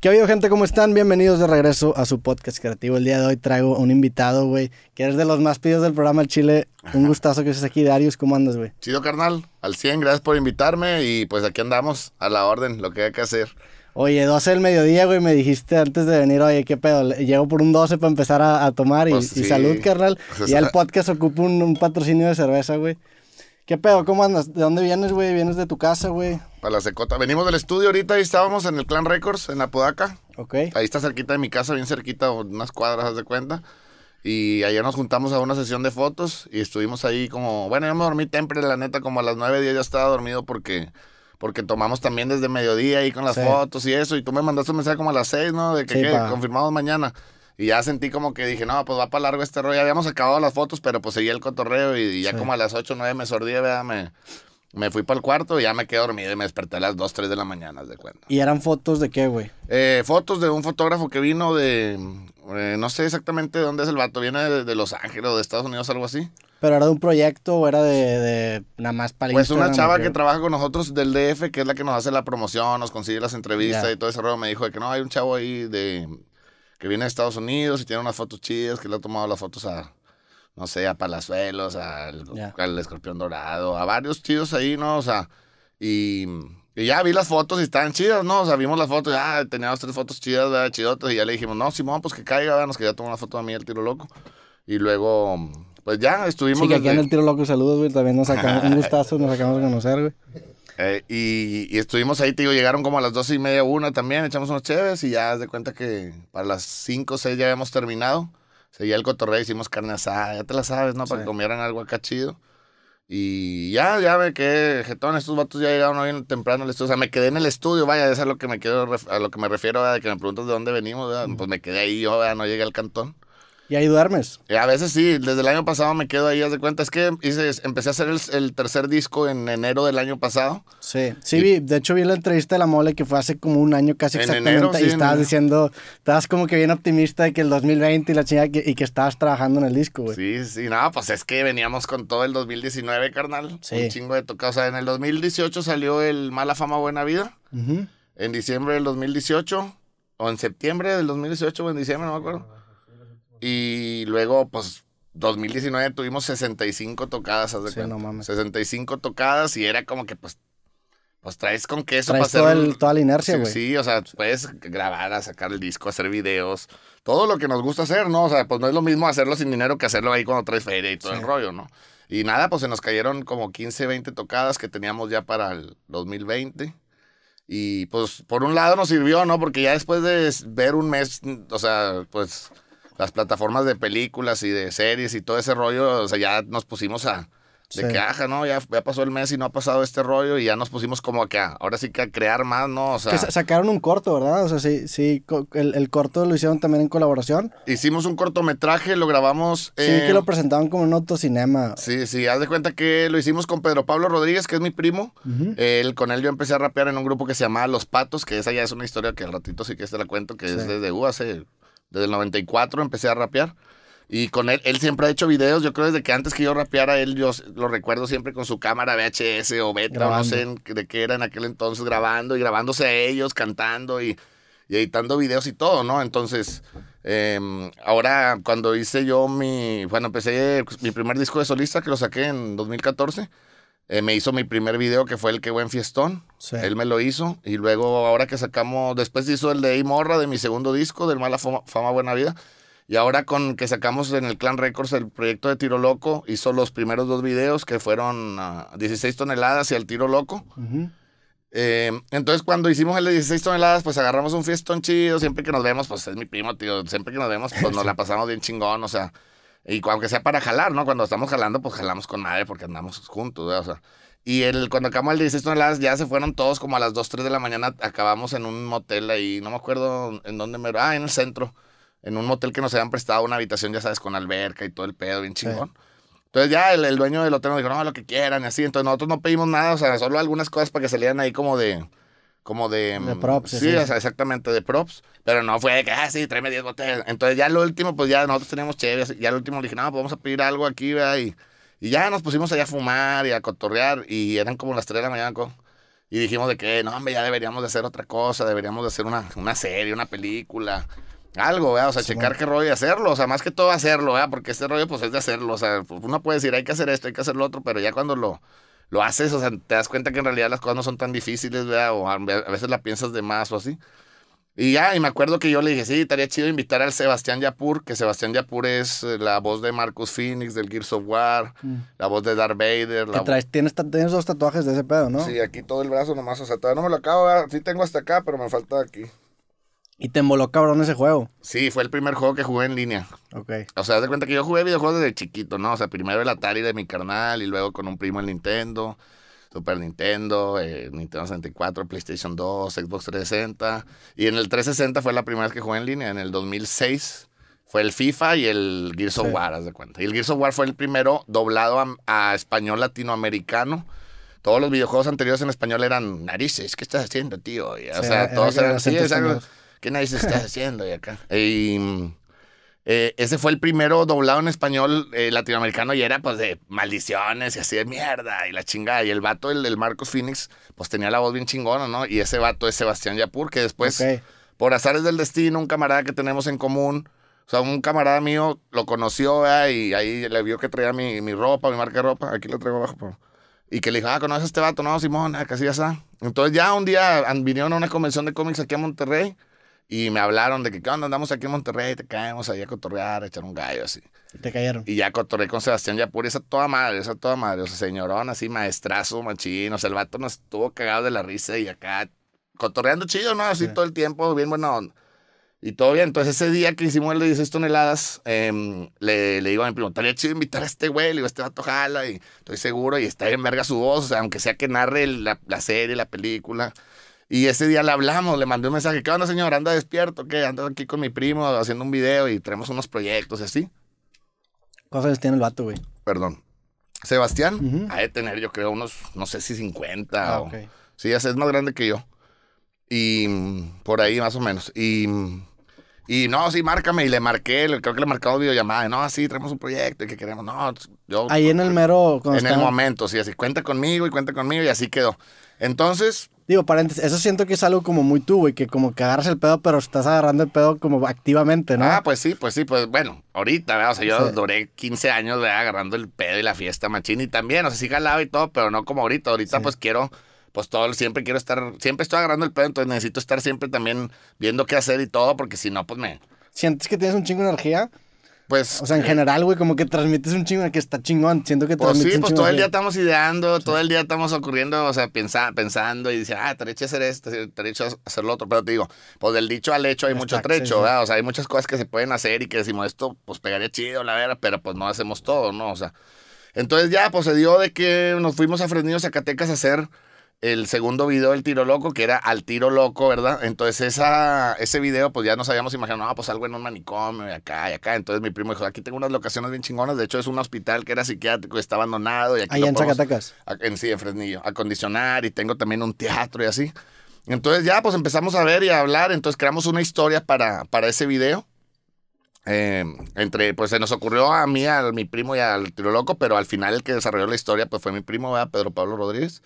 ¿Qué ha gente? ¿Cómo están? Bienvenidos de regreso a su podcast creativo. El día de hoy traigo un invitado, güey, que eres de los más pedidos del programa El Chile. Un gustazo que estés aquí, Darius. ¿Cómo andas, güey? Chido, carnal. Al 100, gracias por invitarme y pues aquí andamos, a la orden, lo que hay que hacer. Oye, 12 del mediodía, güey, me dijiste antes de venir, oye, qué pedo, llego por un 12 para empezar a, tomar y, pues, salud, carnal. y el podcast ocupa un patrocinio de cerveza, güey. ¿Qué pedo? ¿Cómo andas? ¿De dónde vienes, güey? ¿Vienes de tu casa, güey? Para la secota. Venimos del estudio ahorita y estábamos en el Clan Records, en Apodaca. Ok. Ahí está cerquita de mi casa, bien cerquita, unas cuadras, haz de cuenta. Y allá nos juntamos a una sesión de fotos y estuvimos ahí como... Bueno, yo me dormí temprano, la neta, como a las 9, 10 ya estaba dormido porque... Porque tomamos también desde mediodía ahí con las fotos y eso. Y tú me mandaste un mensaje como a las 6, ¿no? De que, confirmamos mañana. Y ya sentí como que dije, no, pues va para largo este rollo. Ya habíamos acabado las fotos, pero pues seguí el cotorreo y, ya como a las 8 o 9 me sordí, vea, me, me fui para el cuarto y ya me quedé dormido y me desperté a las 2, 3 de la mañana, de cuenta. ¿Y eran fotos de qué, güey? Eh, fotos de un fotógrafo que vino de. Eh, no sé exactamente dónde es el vato, viene de, Los Ángeles o de Estados Unidos, algo así. ¿Pero era de un proyecto o era de, de nada más para Pues una chava que trabaja con nosotros del DF, que es la que nos hace la promoción, nos consigue las entrevistas y todo ese rollo, me dijo que no, hay un chavo ahí de, que viene a Estados Unidos y tiene unas fotos chidas, que le ha tomado las fotos a, no sé, a Palazuelos, al, Escorpión Dorado, a varios chidos ahí, ¿no? O sea, y, ya vi las fotos y estaban chidas, ¿no? O sea, vimos las fotos, ya teníamos tres fotos chidas, ¿verdad? Chidotas, y ya le dijimos, no, Simón, pues que caiga, ¿verdad? Nos quería tomar una foto a mí, el tiro loco. Y luego, pues ya estuvimos. Sí, que aquí en el tiro loco, saludos, güey. También nos sacamos un gustazo, nos sacamos a conocer, güey. Eh, y, estuvimos ahí, te digo, llegaron como a las doce y media, una también, echamos unos chéves y ya de cuenta que para las cinco o seis ya habíamos terminado. Seguía el cotorreo, hicimos carne asada, ya te la sabes, ¿no? Para que comieran algo acá chido. Y ya, ya me quedé, jetón, estos vatos ya llegaron hoy temprano al estudio. O sea, me quedé en el estudio, vaya, eso es a lo que me, quedo a lo que me refiero, de que me preguntas de dónde venimos, Pues me quedé ahí, yo no llegué al cantón. Y ahí duermes. Y a veces sí, desde el año pasado me quedo ahí, haz de cuenta. Es que hice, empecé a hacer el, tercer disco en enero del año pasado. Sí, sí, vi, de hecho vi la entrevista de la mole que fue hace como un año casi exactamente. y estabas diciendo, estabas como que bien optimista de que el 2020 y la chingada y que estabas trabajando en el disco, güey. Sí, sí, nada, pues es que veníamos con todo el 2019, carnal. Sí. Un chingo de tocado. O sea, en el 2018 salió el Mala Fama Buena Vida. En diciembre del 2018, o en septiembre del 2018 o en diciembre, no me acuerdo. Y luego, pues, 2019 tuvimos 65 tocadas, ¿sabes sí, No mames. 65 tocadas y era como que, pues, pues traes con qué eso para hacer. toda la inercia, güey. Sí, o sea, puedes grabar, sacar el disco, hacer videos, todo lo que nos gusta hacer, ¿no? O sea, pues no es lo mismo hacerlo sin dinero que hacerlo ahí cuando traes feria y todo el rollo, ¿no? Y nada, pues se nos cayeron como 15, 20 tocadas que teníamos ya para el 2020. Y pues por un lado nos sirvió, ¿no? Porque ya después de ver un mes, o sea, pues las plataformas de películas y de series y todo ese rollo, o sea, ya nos pusimos a, de caja que, no, ya, pasó el mes y no ha pasado este rollo y ya nos pusimos como que Ahora sí que a crear más, ¿no? O sea. sacaron un corto, ¿verdad? O sea, sí, sí, el, corto lo hicieron también en colaboración. Hicimos un cortometraje, lo grabamos. Sí, que lo presentaban como en autocinema. Sí, sí, haz de cuenta que lo hicimos con Pedro Pablo Rodríguez, que es mi primo. con él yo empecé a rapear en un grupo que se llamaba Los Patos, que esa ya es una historia que al ratito sí que te la cuento, que es desde U desde el 94 empecé a rapear. Y con él, él siempre ha hecho videos. Yo creo desde que antes que yo rapeara, él yo lo recuerdo siempre con su cámara VHS o beta, no sé de qué era en aquel entonces, grabando y grabándose a ellos, cantando y, editando videos y todo, ¿no? Entonces, em, ahora cuando hice yo mi. Bueno, empecé pues, mi primer disco de solista que lo saqué en 2014. Eh, me hizo mi primer video que fue el que buen fiestón. Él me lo hizo. Y luego ahora que sacamos, después hizo el de Ey Morra de mi segundo disco, del Mala Fama, Buena Vida. Y ahora con que sacamos en el Clan Records el proyecto de Tiro Loco, hizo los primeros dos videos que fueron 16 ah, toneladas y el Tiro Loco. Eh, entonces cuando hicimos el de 16 toneladas, pues agarramos un fiestón chido. Siempre que nos vemos, pues es mi primo, tío. Siempre que nos vemos, pues nos la pasamos bien chingón. O sea, y aunque sea para jalar, ¿no? Cuando estamos jalando, pues jalamos con madre porque andamos juntos, ¿verdad? O sea. Y el, cuando acabamos el 16 toneladas, ya se fueron todos como a las 2, 3 de la mañana. Acabamos en un motel ahí, no me acuerdo en dónde me. Ah, en el centro. En un motel que nos habían prestado una habitación, ya sabes, con alberca y todo el pedo, bien chingón. Entonces ya el, dueño del hotel nos dijo, no, lo que quieran y así. Entonces nosotros no pedimos nada, o sea, solo algunas cosas para que salieran ahí como de como de... De mm, props. Sí, sí. O sea, exactamente, de props. Pero no fue de que, ah, sí, tráeme 10 botellas. Entonces ya lo último, pues ya nosotros teníamos chéveres. Ya lo último le dije, no, pues vamos a pedir algo aquí, ¿verdad? Y, y ya nos pusimos allá a fumar y a cotorrear. Y eran como las 3 de la mañana. y dijimos de que, no, hombre, ya deberíamos de hacer otra cosa. Deberíamos de hacer una, una serie, una película algo, ¿verdad? O sea, checar qué rollo y hacerlo. O sea, más que todo hacerlo, ¿verdad? Porque este rollo, pues, es de hacerlo. O sea, uno puede decir, hay que hacer esto, hay que hacer lo otro, pero ya cuando lo, lo haces, o sea, te das cuenta que en realidad las cosas no son tan difíciles, ¿verdad? O a, veces la piensas de más o así. Y ya, y me acuerdo que yo le dije, sí, estaría chido invitar al Sebastián Yapur, que Sebastián Yapur es eh, la voz de Marcus Phoenix, del Gears of War, mm. la voz de Darth Vader. La... Traes, tienes, dos tatuajes de ese pedo, ¿no? Sí, aquí todo el brazo nomás, o sea, todavía no me lo acabo, sí tengo hasta acá, pero me falta aquí. Y te emboló cabrón ese juego. Sí, fue el primer juego que jugué en línea. Ok. O sea, haz de cuenta que yo jugué videojuegos desde chiquito, ¿no? O sea, primero el Atari de mi carnal y luego con un primo el Nintendo, Super Nintendo, eh, Nintendo 64, PlayStation 2, Xbox 360. Y en el 360 fue la primera vez que jugué en línea, en el 2006. Fue el FIFA y el Gears of War, haz de cuenta. Y el Gears of War fue el primero doblado a, español latinoamericano todos los videojuegos anteriores en español eran narices, ¿qué estás haciendo, tío? o sea, todos eran ¿Qué nadie se está haciendo? Y acá. Y, em, eh, ese fue el primero doblado en español eh, latinoamericano y era pues de maldiciones y así de mierda y la chingada. Y el vato, el del Marcos Phoenix, pues tenía la voz bien chingona, ¿no? Y ese vato es Sebastián Yapur, que después, por azares del destino, un camarada que tenemos en común, o sea, un camarada mío lo conoció ¿verdad? y ahí le vio que traía mi, ropa, mi marca de ropa, aquí lo traigo abajo, y que le dijo, ah, ¿conoces a este vato? No, Simón, casi ya está. Entonces ya un día vinieron a una convención de cómics aquí a Monterrey y me hablaron de que, cuando andamos aquí en Monterrey? Te caemos ahí a cotorrear, a echar un gallo, así. Te cayeron. Y ya cotorré con Sebastián Yapuri, esa toda madre, esa toda madre. O sea, señorón, así, maestrazo, machín. O sea, el vato nos estuvo cagado de la risa y acá cotorreando chido, ¿no? Así todo el tiempo, bien buena onda. Y todo bien. Entonces, ese día que hicimos el de 16 toneladas, em, le, le, digo a mi primo, estaría chido invitar a este güey. Le digo, este vato jala y estoy seguro. Y está bien verga su voz. O sea, aunque sea que narre la, la serie, la película. Y ese día le hablamos, le mandé un mensaje, ¿qué onda señor? Anda despierto, ¿qué? Ando aquí con mi primo haciendo un video y tenemos unos proyectos y así. ¿Cuántos tiene el vato, güey? Perdón. Sebastián, ha de tener yo creo unos, no sé si 50 ah, o... Sí, es más grande que yo. Y por ahí más o menos. Y, y no, sí, márcame. Y le marqué, creo que le marcado videollamada. no, sí, tenemos un proyecto y que queremos. No, pues, yo... Ahí en el mero... En el momento, sí, así, cuenta conmigo y cuenta conmigo y así quedó. Entonces Digo, paréntesis, eso siento que es algo como muy tú, güey, que como que agarras el pedo, pero estás agarrando el pedo como activamente, ¿no? Ah, pues sí, pues sí, pues bueno, ahorita, ¿verdad? O sea, yo duré 15 años, ¿verdad? Agarrando el pedo y la fiesta machín y también, o sea, sí jalaba y todo, pero no como ahorita. Ahorita pues quiero, pues todo, siempre quiero estar, siempre estoy agarrando el pedo, entonces necesito estar siempre también viendo qué hacer y todo, porque si no, pues me... ¿Sientes que tienes un chingo de energía? Pues, o sea, en eh, general, güey, como que transmites un chingo que está chingón. Siento que pues Sí, pues todo el día estamos ideando, todo el día estamos ocurriendo, o sea, pensando y dice, ah, trecho hacer esto, trecho hacer lo otro. Pero te digo, pues del dicho al hecho hay mucho trecho, ¿verdad? O sea, hay muchas cosas que se pueden hacer y que decimos esto, pues pegaría chido, la verdad, pero pues no hacemos todo, ¿no? O sea. Entonces ya, pues se dio de que nos fuimos a Fresnillo, Zacatecas a hacer el segundo video del tiro loco, que era al tiro loco, ¿verdad? Entonces esa, ese video, pues ya nos habíamos imaginado, ah, pues algo en un manicomio, y acá, y acá. Entonces mi primo dijo, aquí tengo unas locaciones bien chingonas, de hecho es un hospital que era psiquiátrico, está abandonado. Y Ahí en En, sí, en Fresnillo, acondicionar, y tengo también un teatro y así. Entonces ya, pues empezamos a ver y a hablar, entonces creamos una historia para, para ese video. Eh, entre, pues se nos ocurrió a mí, al mi primo y al tiro loco, pero al final el que desarrolló la historia, pues fue mi primo, Pedro Pablo Rodríguez.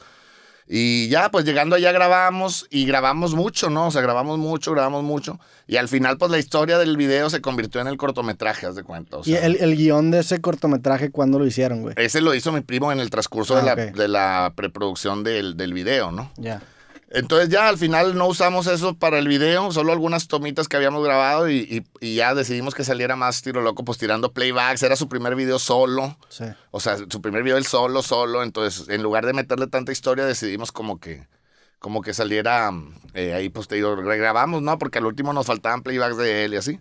Y ya, pues llegando allá grabamos y grabamos mucho, ¿no? O sea, grabamos mucho, grabamos mucho. Y al final, pues la historia del video se convirtió en el cortometraje, haz de cuentos ¿Y el, guión de ese cortometraje cuándo lo hicieron, güey? Ese lo hizo mi primo en el transcurso de, ah, la, preproducción del, video, ¿no? Ya. Entonces ya al final no usamos eso para el video, solo algunas tomitas que habíamos grabado y, ya decidimos que saliera más tiro loco, pues tirando playbacks. Era su primer video solo. O sea, su primer video él solo, solo. Entonces, en lugar de meterle tanta historia, decidimos como que, como que saliera eh, ahí, pues te digo, regrabamos, ¿no? Porque al último nos faltaban playbacks de él y así.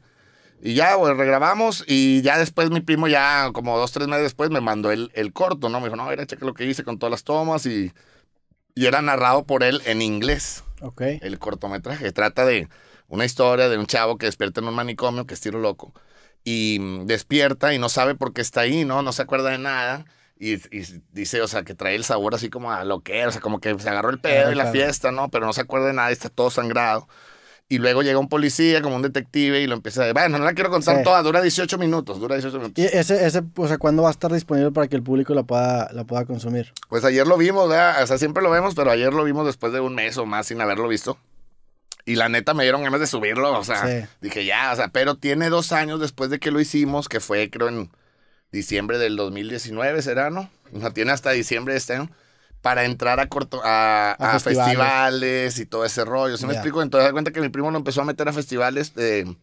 Y ya, pues regrabamos y ya después mi primo ya, como dos, tres meses después, me mandó el, el corto, ¿no? Me dijo, no, mira, checa lo que hice con todas las tomas y y era narrado por él en inglés. Ok. El cortometraje trata de una historia de un chavo que despierta en un manicomio que es tiro loco y mm, despierta y no sabe por qué está ahí, ¿no? No se acuerda de nada. Y, dice, o sea, que trae el sabor así como a lo que era, o sea, como que se agarró el pedo y la fiesta, ¿no? Pero no se acuerda de nada, está todo sangrado. Y luego llega un policía como un detective y lo empieza a decir, bueno, no la quiero contar toda, dura 18 minutos, dura 18 minutos. ¿Y ese, ese, o sea, cuándo va a estar disponible para que el público la pueda, la pueda consumir? Pues ayer lo vimos, o sea, siempre lo vemos, pero ayer lo vimos después de un mes o más sin haberlo visto. Y la neta me dieron ganas de subirlo, o sea, dije ya, o sea, pero tiene dos años después de que lo hicimos, que fue creo en diciembre del 2019, será, ¿no? O sea, tiene hasta diciembre este año para entrar a, a, festivales. y todo ese rollo. ¿Se me explico? Entonces, da cuenta que mi primo lo empezó a meter a festivales de...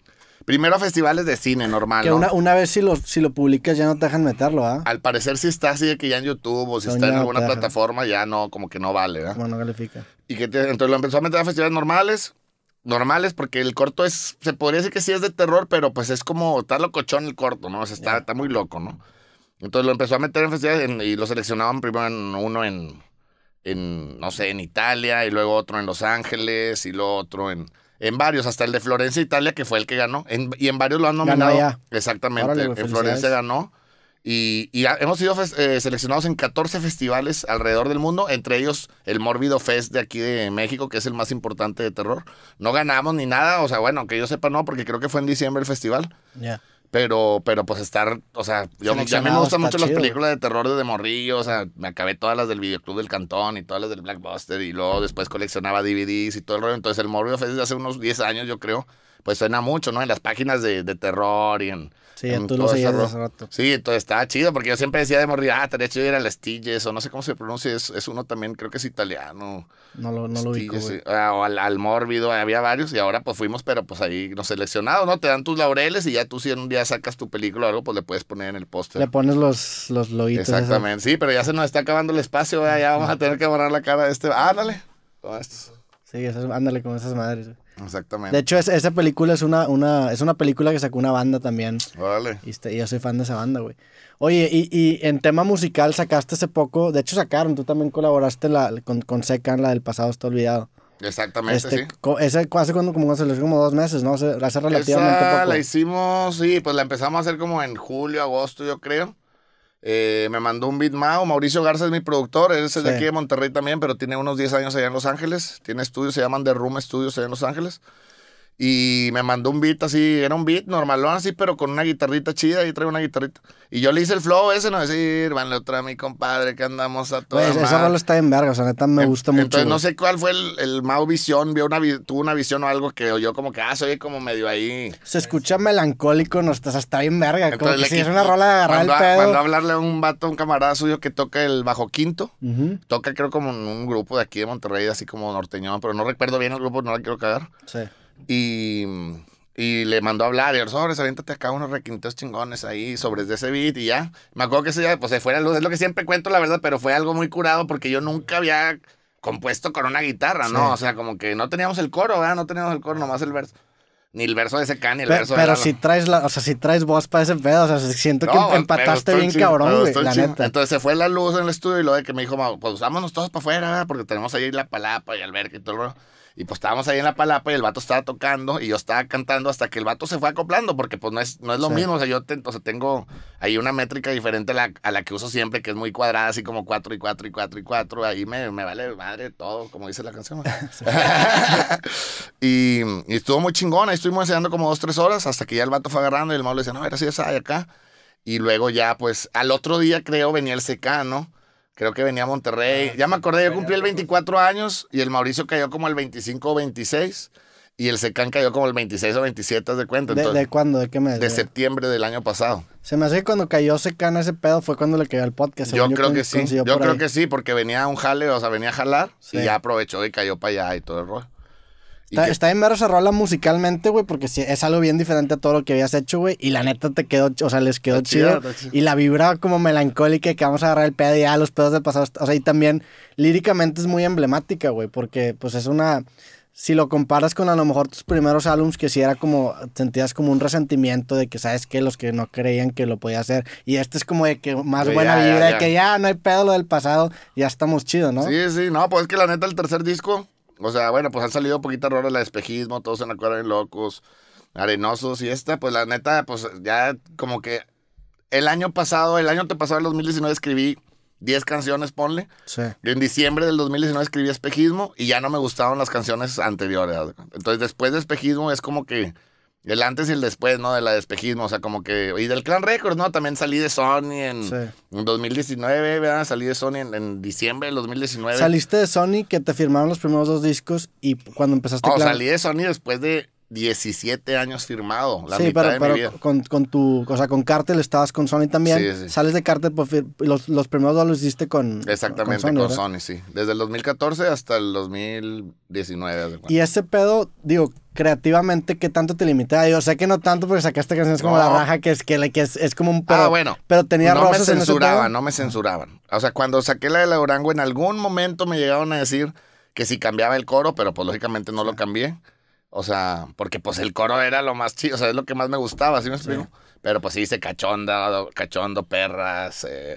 Primero a festivales de cine normal. ¿no? una, una, vez si lo, si lo publicas ya no te dejan meterlo, ¿ah? Al parecer si está así de que ya en YouTube o si está en alguna plataforma ya no, como que no vale, ¿verdad? Bueno, no califica. Y que entonces lo empezó a meter a festivales normales, normales, porque el corto es, se podría decir que sí es de terror, pero pues es como, está locochón el corto, ¿no? O sea, está, está muy loco, ¿no? Entonces lo empezó a meter en festivales y lo seleccionaban primero en uno en en, no sé, en Italia, y luego otro en Los Ángeles, y luego otro en, en varios, hasta el de Florencia, Italia, que fue el que ganó. y en varios lo han nominado. Exactamente, en Florencia ganó. Y, y hemos sido eh, seleccionados en 14 festivales alrededor del mundo, entre ellos el Mórbido Fest de aquí de México, que es el más importante de terror. No ganamos ni nada, o sea, bueno, que yo sepa no, porque creo que fue en diciembre el festival. Ya. Pero, pero pues estar, o sea, yo, me gustan mucho las películas de terror de, morrillo, o sea, me acabé todas las del Videoclub del Cantón y todas las del Blackbuster y luego después coleccionaba DVDs y todo el rollo. Entonces el morillo desde hace unos 10 años, yo creo, pues suena mucho, ¿no? En las páginas de terror y en Sí, tú lo hace rato. Sí, entonces estaba chido, porque yo siempre decía de morir, ah, estaría chido ir a las Tilles, o no sé cómo se pronuncia, es, uno también, creo que es italiano. No lo, ubico, ah, O al, Mórbido, había varios, y ahora pues fuimos, pero pues ahí nos seleccionamos, ¿no? Te dan tus laureles y ya tú si en un día sacas tu película o algo, pues le puedes poner en el póster. Le pones los, los loguitos. Exactamente, sí, pero ya se nos está acabando el espacio, ya vamos a tener que borrar la cara de este. Ándale. Sí, ándale con esas madres. Exactamente. De hecho, esa película es una, una, es una película que sacó una banda también. Vale. Y, este, yo soy fan de esa banda, güey. Oye, y, en tema musical sacaste hace poco, de hecho sacaron, tú también colaboraste la, con, con Secan, la del pasado está olvidado. Exactamente, este, hace cuando, como, como dos meses, ¿no? Hace, relativamente poco. la hicimos, sí, pues la empezamos a hacer como en julio, agosto, yo creo. Eh, me mandó un beat Mao. Mauricio Garza es mi productor. es de aquí de Monterrey también, pero tiene unos 10 años allá en Los Ángeles. Tiene estudios, se llaman The Room Studios allá en Los Ángeles. Y me mandó un beat así, era un beat normalón así, pero con una guitarrita chida y trae una guitarrita. Y yo le hice el flow ese, no decir, vanle otra a mi compadre que andamos a todo. Pues esa rola está en verga, o sea, neta me em, gusta mucho. Entonces no sé cuál fue el, el Mau Visión, vio una, tuvo una visión o algo que oyó como que, ah, soy como medio ahí. Se escucha melancólico, no estás hasta bien verga. como que si es una rola de agarrar Cuando hablarle a un vato, un camarada suyo que toca el bajo quinto, toca creo como en un grupo de aquí de Monterrey, así como norteñón, pero no recuerdo bien el grupo, no la quiero cagar. Sí. Y, le mandó a hablar, y el sobres, aviéntate acá unos requintos chingones ahí, sobre ese beat y ya. Me acuerdo que ese ya pues se fue la luz, es lo que siempre cuento, la verdad, pero fue algo muy curado porque yo nunca había compuesto con una guitarra, ¿no? O sea, como que no teníamos el coro, ¿verdad? No teníamos el coro, nomás el verso. Ni el verso de ese can, el pero, verso Pero si traes, la, o sea, si traes voz para ese pedo, o sea, siento que empataste bien cabrón, la neta. Entonces se fue la luz en el estudio y lo de que me dijo, pues vámonos todos para afuera, porque tenemos ahí la palapa y ver y todo y pues estábamos ahí en la palapa y el vato estaba tocando y yo estaba cantando hasta que el vato se fue acoplando, porque pues no es, no es lo mismo. O sea, yo tengo ahí una métrica diferente a la, que uso siempre, que es muy cuadrada, así como cuatro y cuatro y cuatro y cuatro. Ahí me, me vale madre todo, como dice la canción. y, estuvo muy chingón. Ahí estuvimos enseñando como dos, tres horas hasta que ya el vato fue agarrando y el mago le decía, no, era así, esa de acá. Y luego ya, pues al otro día creo venía el secano ¿no? Creo que venía a Monterrey. Ah, ya me acordé, yo cumplí el 24 años y el Mauricio cayó como el 25 o 26 y el Secán cayó como el 26 o 27 de cuenta. Entonces, ¿De, cuándo? ¿De qué mes? De septiembre del año pasado. Se me hace que cuando cayó Secán ese pedo fue cuando le cayó el podcast. Yo, creo que sí. Yo creo que sí, porque venía un jale, o sea, venía a jalar y ya aprovechó y cayó para allá y todo el rollo. Está, en bien mero esa rola musicalmente, güey, porque es algo bien diferente a todo lo que habías hecho, güey. Y la neta te quedó, o sea, les quedó chido, Y la vibra como melancólica que vamos a agarrar el pedo y ya los pedos del pasado. O sea, y también líricamente es muy emblemática, güey, porque pues es una si lo comparas con a lo mejor tus primeros álbums que sí era como, sentías como un resentimiento de que, ¿sabes que Los que no creían que lo podía hacer. Y este es como de que más buena vibra, que ya no hay pedo lo del pasado, ya estamos chidos, ¿no? Sí, sí, no, pues es que la neta el tercer disco o sea, bueno, pues han salido poquitas rolas, la de espejismo, todos se la cuerda locos, arenosos y esta, pues la neta, pues ya como que el año pasado, el año te pasado, el 2019, escribí 10 canciones, ponle. Sí. Yo en diciembre del 2019 escribí espejismo y ya no me gustaban las canciones anteriores. Entonces, después de espejismo es como que el antes y el después, ¿no? De la despejismo, o sea, como que... Y del Clan Records, ¿no? También salí de Sony en, en 2019, ¿verdad? Salí de Sony en, diciembre del 2019. Saliste de Sony que te firmaron los primeros dos discos y cuando empezaste... oh, salí de Sony después de 17 años firmado, sí, pero, Con, tu, o sea, con Cartel estabas con Sony también. Sí, sí. Sales de Cartel, pues, los, primeros dos los hiciste con Exactamente, con Sony, sí. Desde el 2014 hasta el 2019. Y ese pedo, digo, creativamente, ¿qué tanto te limitaba? Yo sé que no tanto porque sacaste canciones como La Raja, que es, que, es, como un pedo. Ah, bueno. Pero tenía No me censuraban, no me censuraban. O sea, cuando saqué la de La Durango, en algún momento me llegaron a decir que si cambiaba el coro, pero pues lógicamente no lo cambié. O sea, porque pues el coro era lo más chido, o sea, es lo que más me gustaba, ¿sí me explico? Pero pues sí se cachonda, cachondo, perras. Eh.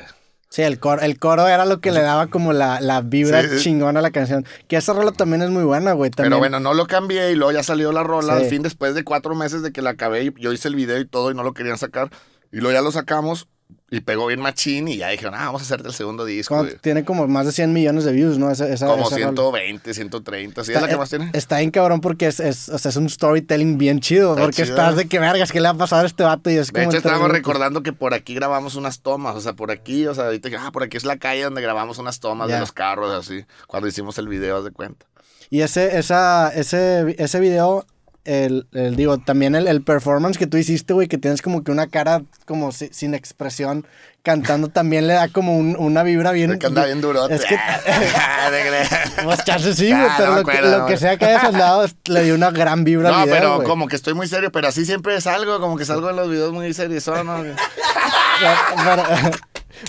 Sí, el coro, el coro era lo que le daba como la, la vibra chingona a la canción. Que esa rola también es muy buena, güey. Pero bueno, no lo cambié y luego ya salió la rola. Al fin, después de cuatro meses de que la acabé, yo hice el video y todo y no lo querían sacar. Y luego ya lo sacamos y pegó bien machín y ya dijeron, ah, vamos a hacerte el segundo disco. tiene como más de 100 millones de views, ¿no? Esa, como 120, 130, ¿sí está, es la que más tiene? Está bien cabrón porque es, un storytelling bien chido, porque estás de que vergas, ¿qué le ha pasado a este vato? Y es de hecho, recordando que por aquí grabamos unas tomas, o sea, por aquí, o sea, ahorita, ah, por aquí es la calle donde grabamos unas tomas de los carros, así, cuando hicimos el video, de cuenta. Y ese, esa, ese, ese video el, digo, también el, performance que tú hiciste, güey, que tienes como que una cara como sin expresión cantando también le da como una vibra bien. Que canta bien duro. Es que. pues sí, ah, pero lo, que, sea que hayas andado le dio una gran vibra no, pero como que estoy muy serio, pero así siempre salgo, como que salgo en los videos muy serios,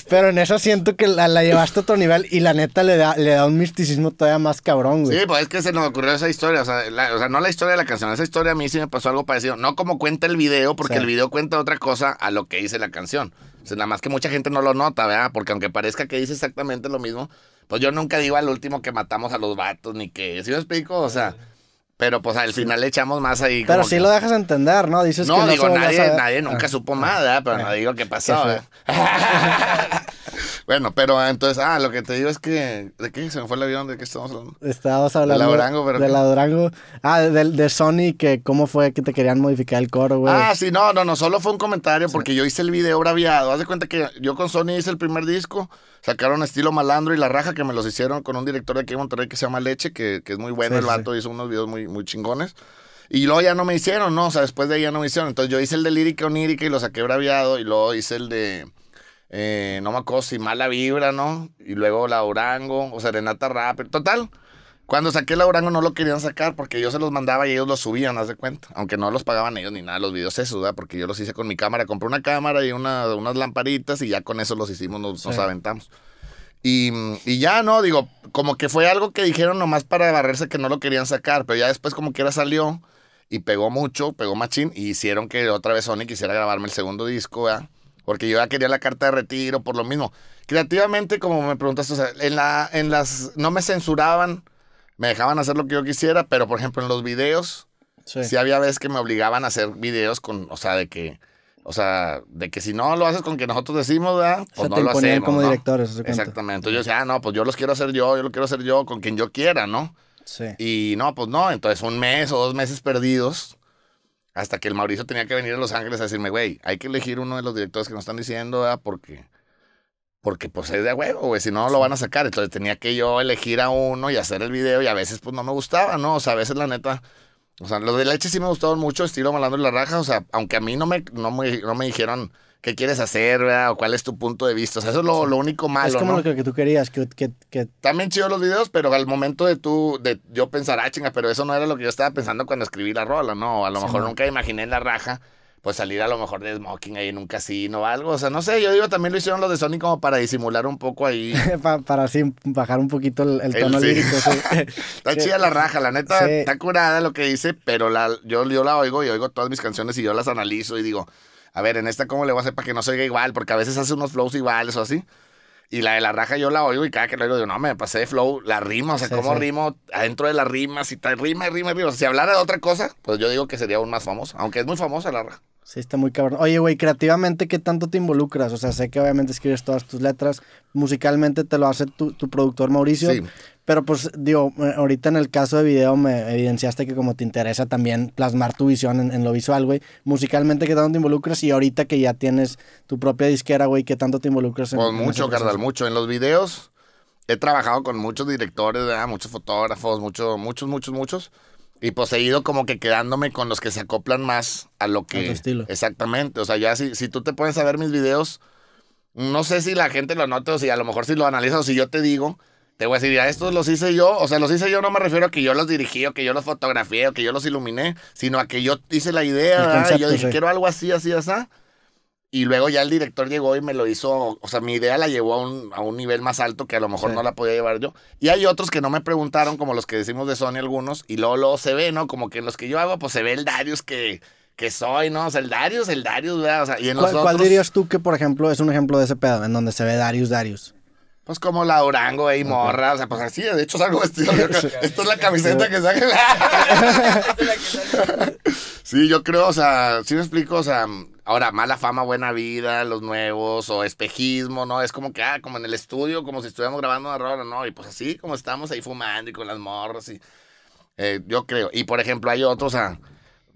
Pero en eso siento que la, llevaste a otro nivel y la neta le da, le da un misticismo todavía más cabrón, güey. Sí, pues es que se nos ocurrió esa historia. O sea, no la historia de la canción, esa historia a mí sí me pasó algo parecido. No como cuenta el video, porque el video cuenta otra cosa a lo que dice la canción. O sea, nada más que mucha gente no lo nota, ¿verdad? Porque aunque parezca que dice exactamente lo mismo, pues yo nunca digo al último que matamos a los vatos ni que. ¿Sí me explico? O sea. Pero pues al final le echamos más ahí. Pero si lo dejas entender, ¿no? Dices no, que no digo, nadie, nadie nunca ah. supo nada, pero no ah. digo qué pasó. bueno, pero ah, entonces, ah, lo que te digo es que. ¿De qué se me fue el avión? ¿De qué estamos hablando? Estábamos hablando. De la Durango, pero. De la Durango. Ah, de, de Sony, que cómo fue que te querían modificar el coro, güey. Ah, sí, no, no, no, solo fue un comentario porque yo hice el video braviado. Haz de cuenta que yo con Sony hice el primer disco, sacaron estilo malandro y la raja que me los hicieron con un director de aquí en Monterrey que se llama Leche, que, es muy bueno el vato, hizo unos videos muy, muy chingones. Y luego ya no me hicieron, ¿no? O sea, después de ahí ya no me hicieron. Entonces yo hice el de lírica onírica y lo saqué braviado. Y luego hice el de eh, no me acuerdo si Mala Vibra, ¿no? Y luego La Durango, o Serenata Rapper. Total, cuando saqué La Durango no lo querían sacar porque yo se los mandaba y ellos los subían, haz de cuenta. Aunque no los pagaban ellos ni nada, los videos esos ¿verdad? Porque yo los hice con mi cámara. Compré una cámara y unas lamparitas y ya con eso los hicimos, nos, aventamos. Y, ya, ¿no? Digo, como que fue algo que dijeron nomás para barrerse que no lo querían sacar, pero ya después como que era salió y pegó mucho, pegó machín, y hicieron que otra vez Sony quisiera grabarme el segundo disco, ¿verdad? porque yo ya quería la carta de retiro por lo mismo. Creativamente, como me preguntaste, o sea, en, la, en las no me censuraban, me dejaban hacer lo que yo quisiera, pero por ejemplo en los videos, sí, había veces que me obligaban a hacer videos con, o sea, de que... O sea, de que si no lo haces con que nosotros decimos, ¿verdad? o pues no te lo hacemos. como directores. Exactamente. Entonces yo decía, ah, no, pues yo los quiero hacer yo, yo lo quiero hacer yo, con quien yo quiera, ¿no? Sí. Y no, pues no. Entonces un mes o dos meses perdidos hasta que el Mauricio tenía que venir a Los Ángeles a decirme, güey, hay que elegir uno de los directores que nos están diciendo, ¿verdad? Ah, porque, porque pues es de huevo, güey, si no lo van a sacar. Entonces tenía que yo elegir a uno y hacer el video y a veces pues no me gustaba, ¿no? O sea, a veces la neta, o sea, los de leche sí me gustaron mucho, estilo Malandro y la Raja, o sea, aunque a mí no me, no me, no me dijeron qué quieres hacer, ¿verdad? O cuál es tu punto de vista. O sea, eso es lo, lo único malo. Es como lo que tú querías. Que, que, También chido los videos, pero al momento de tú, de yo pensar, ah, chinga, pero eso no era lo que yo estaba pensando cuando escribí la rola, ¿no? A lo mejor nunca imaginé la raja, pues salir a lo mejor de smoking ahí en un casino o algo. O sea, no sé, yo digo, también lo hicieron los de Sony como para disimular un poco ahí. para, así bajar un poquito el, tono lírico. está chida la raja, la neta, está curada lo que dice, pero la, yo, yo la oigo y oigo todas mis canciones y yo las analizo y digo a ver, en esta cómo le voy a hacer para que no se oiga igual, porque a veces hace unos flows iguales o así. Y la de la raja yo la oigo y cada que lo oigo digo, no, me pasé de flow, la rima, o sea, cómo rimo adentro de la rima, si tal, rima y rima y rima. si hablara de otra cosa, pues yo digo que sería aún más famoso, aunque es muy famosa la raja. Sí, está muy cabrón. Oye, güey, creativamente, ¿qué tanto te involucras? O sea, sé que obviamente escribes todas tus letras, musicalmente te lo hace tu, tu productor Mauricio. Sí. Pero pues digo, eh, ahorita en el caso de video me evidenciaste que como te interesa también plasmar tu visión en, lo visual, güey. Musicalmente, ¿qué tanto te involucras? Y ahorita que ya tienes tu propia disquera, güey, ¿qué tanto te involucras? En, pues mucho, carnal, mucho. En los videos he trabajado con muchos directores, ¿verdad? muchos fotógrafos, muchos, muchos, muchos, muchos. Y pues he ido como que quedándome con los que se acoplan más a lo que... A tu estilo. Exactamente. O sea, ya si, tú te pones a ver mis videos, no sé si la gente lo nota o si a lo mejor si lo analiza o si yo te digo... Te voy a decir, estos los hice yo, o sea, los hice yo no me refiero a que yo los dirigí o que yo los fotografié o que yo los iluminé, sino a que yo hice la idea yo dije, quiero algo así, así, así. Y luego ya el director llegó y me lo hizo, o sea, mi idea la llevó a un, a un nivel más alto que a lo mejor no la podía llevar yo. Y hay otros que no me preguntaron, como los que decimos de Sony algunos, y luego, se ve, ¿no? Como que en los que yo hago, pues se ve el Darius que, que soy, ¿no? O sea, el Darius, el Darius, O sea, y en los otros... ¿Cuál dirías tú que, por ejemplo, es un ejemplo de ese pedo, en donde se ve Darius, Darius? Pues como la Durango y morra. O sea, pues así, de hecho salgo vestido. Esto es la camiseta que saque. sí, yo creo, o sea, si me explico, o sea, ahora, mala fama, buena vida, los nuevos, o espejismo, ¿no? Es como que, ah, como en el estudio, como si estuviéramos grabando una rola, ¿no? Y pues así, como estamos ahí fumando y con las morras y... Eh, yo creo. Y por ejemplo, hay otros, o sea,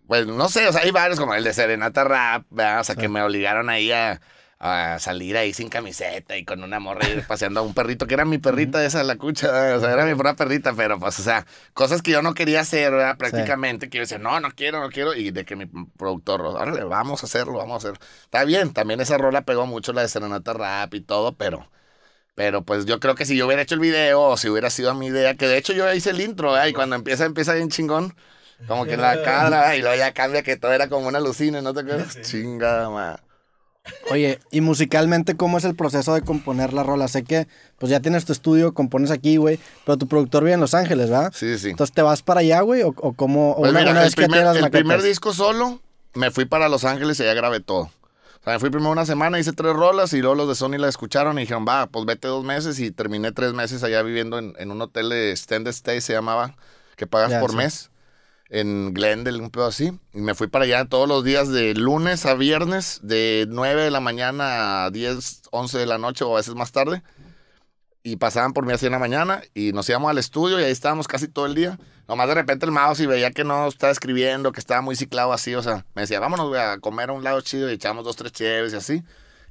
pues no sé, o sea, hay varios como el de Serenata Rap, O sea, que ah. me obligaron ahí a a salir ahí sin camiseta y con una morra y paseando a un perrito, que era mi perrita esa, la cucha, o sea, era mi propia perrita, pero pues, o sea, cosas que yo no quería hacer, Prácticamente, que yo decía, no, no quiero, no quiero, y de que mi productor, órale, vamos a hacerlo, vamos a hacer Está bien, también esa rola pegó mucho, la de Serenata Rap y todo, pero... Pero pues yo creo que si yo hubiera hecho el video, o si hubiera sido mi idea, que de hecho yo hice el intro, y cuando empieza, empieza bien chingón. Como que la cara, y luego ya cambia que todo era como una alucina, ¿no te acuerdas? Chingada, Oye, y musicalmente, ¿cómo es el proceso de componer la rola? Sé que, pues ya tienes tu estudio, compones aquí, güey, pero tu productor vive en Los Ángeles, ¿verdad? Sí, sí. Entonces, ¿te vas para allá, güey? ¿O, cómo? Pues mira, el primer, disco solo, me fui para Los Ángeles y allá grabé todo. O sea, me fui primero una semana, hice tres rolas y luego los de Sony la escucharon y dijeron, va, pues vete dos meses y terminé tres meses allá viviendo en, un hotel de Stand Stay, se llamaba, que pagas por mes en Glendale, un pedo así. Y me fui para allá todos los días de lunes a viernes, de 9 de la mañana a 10, 11 de la noche o a veces más tarde. Y pasaban por mí así en la mañana y nos íbamos al estudio y ahí estábamos casi todo el día. Nomás de repente el mouse y veía que no estaba escribiendo, que estaba muy ciclado así, o sea, me decía, vámonos voy a comer a un lado chido y echamos dos, tres chéves y así.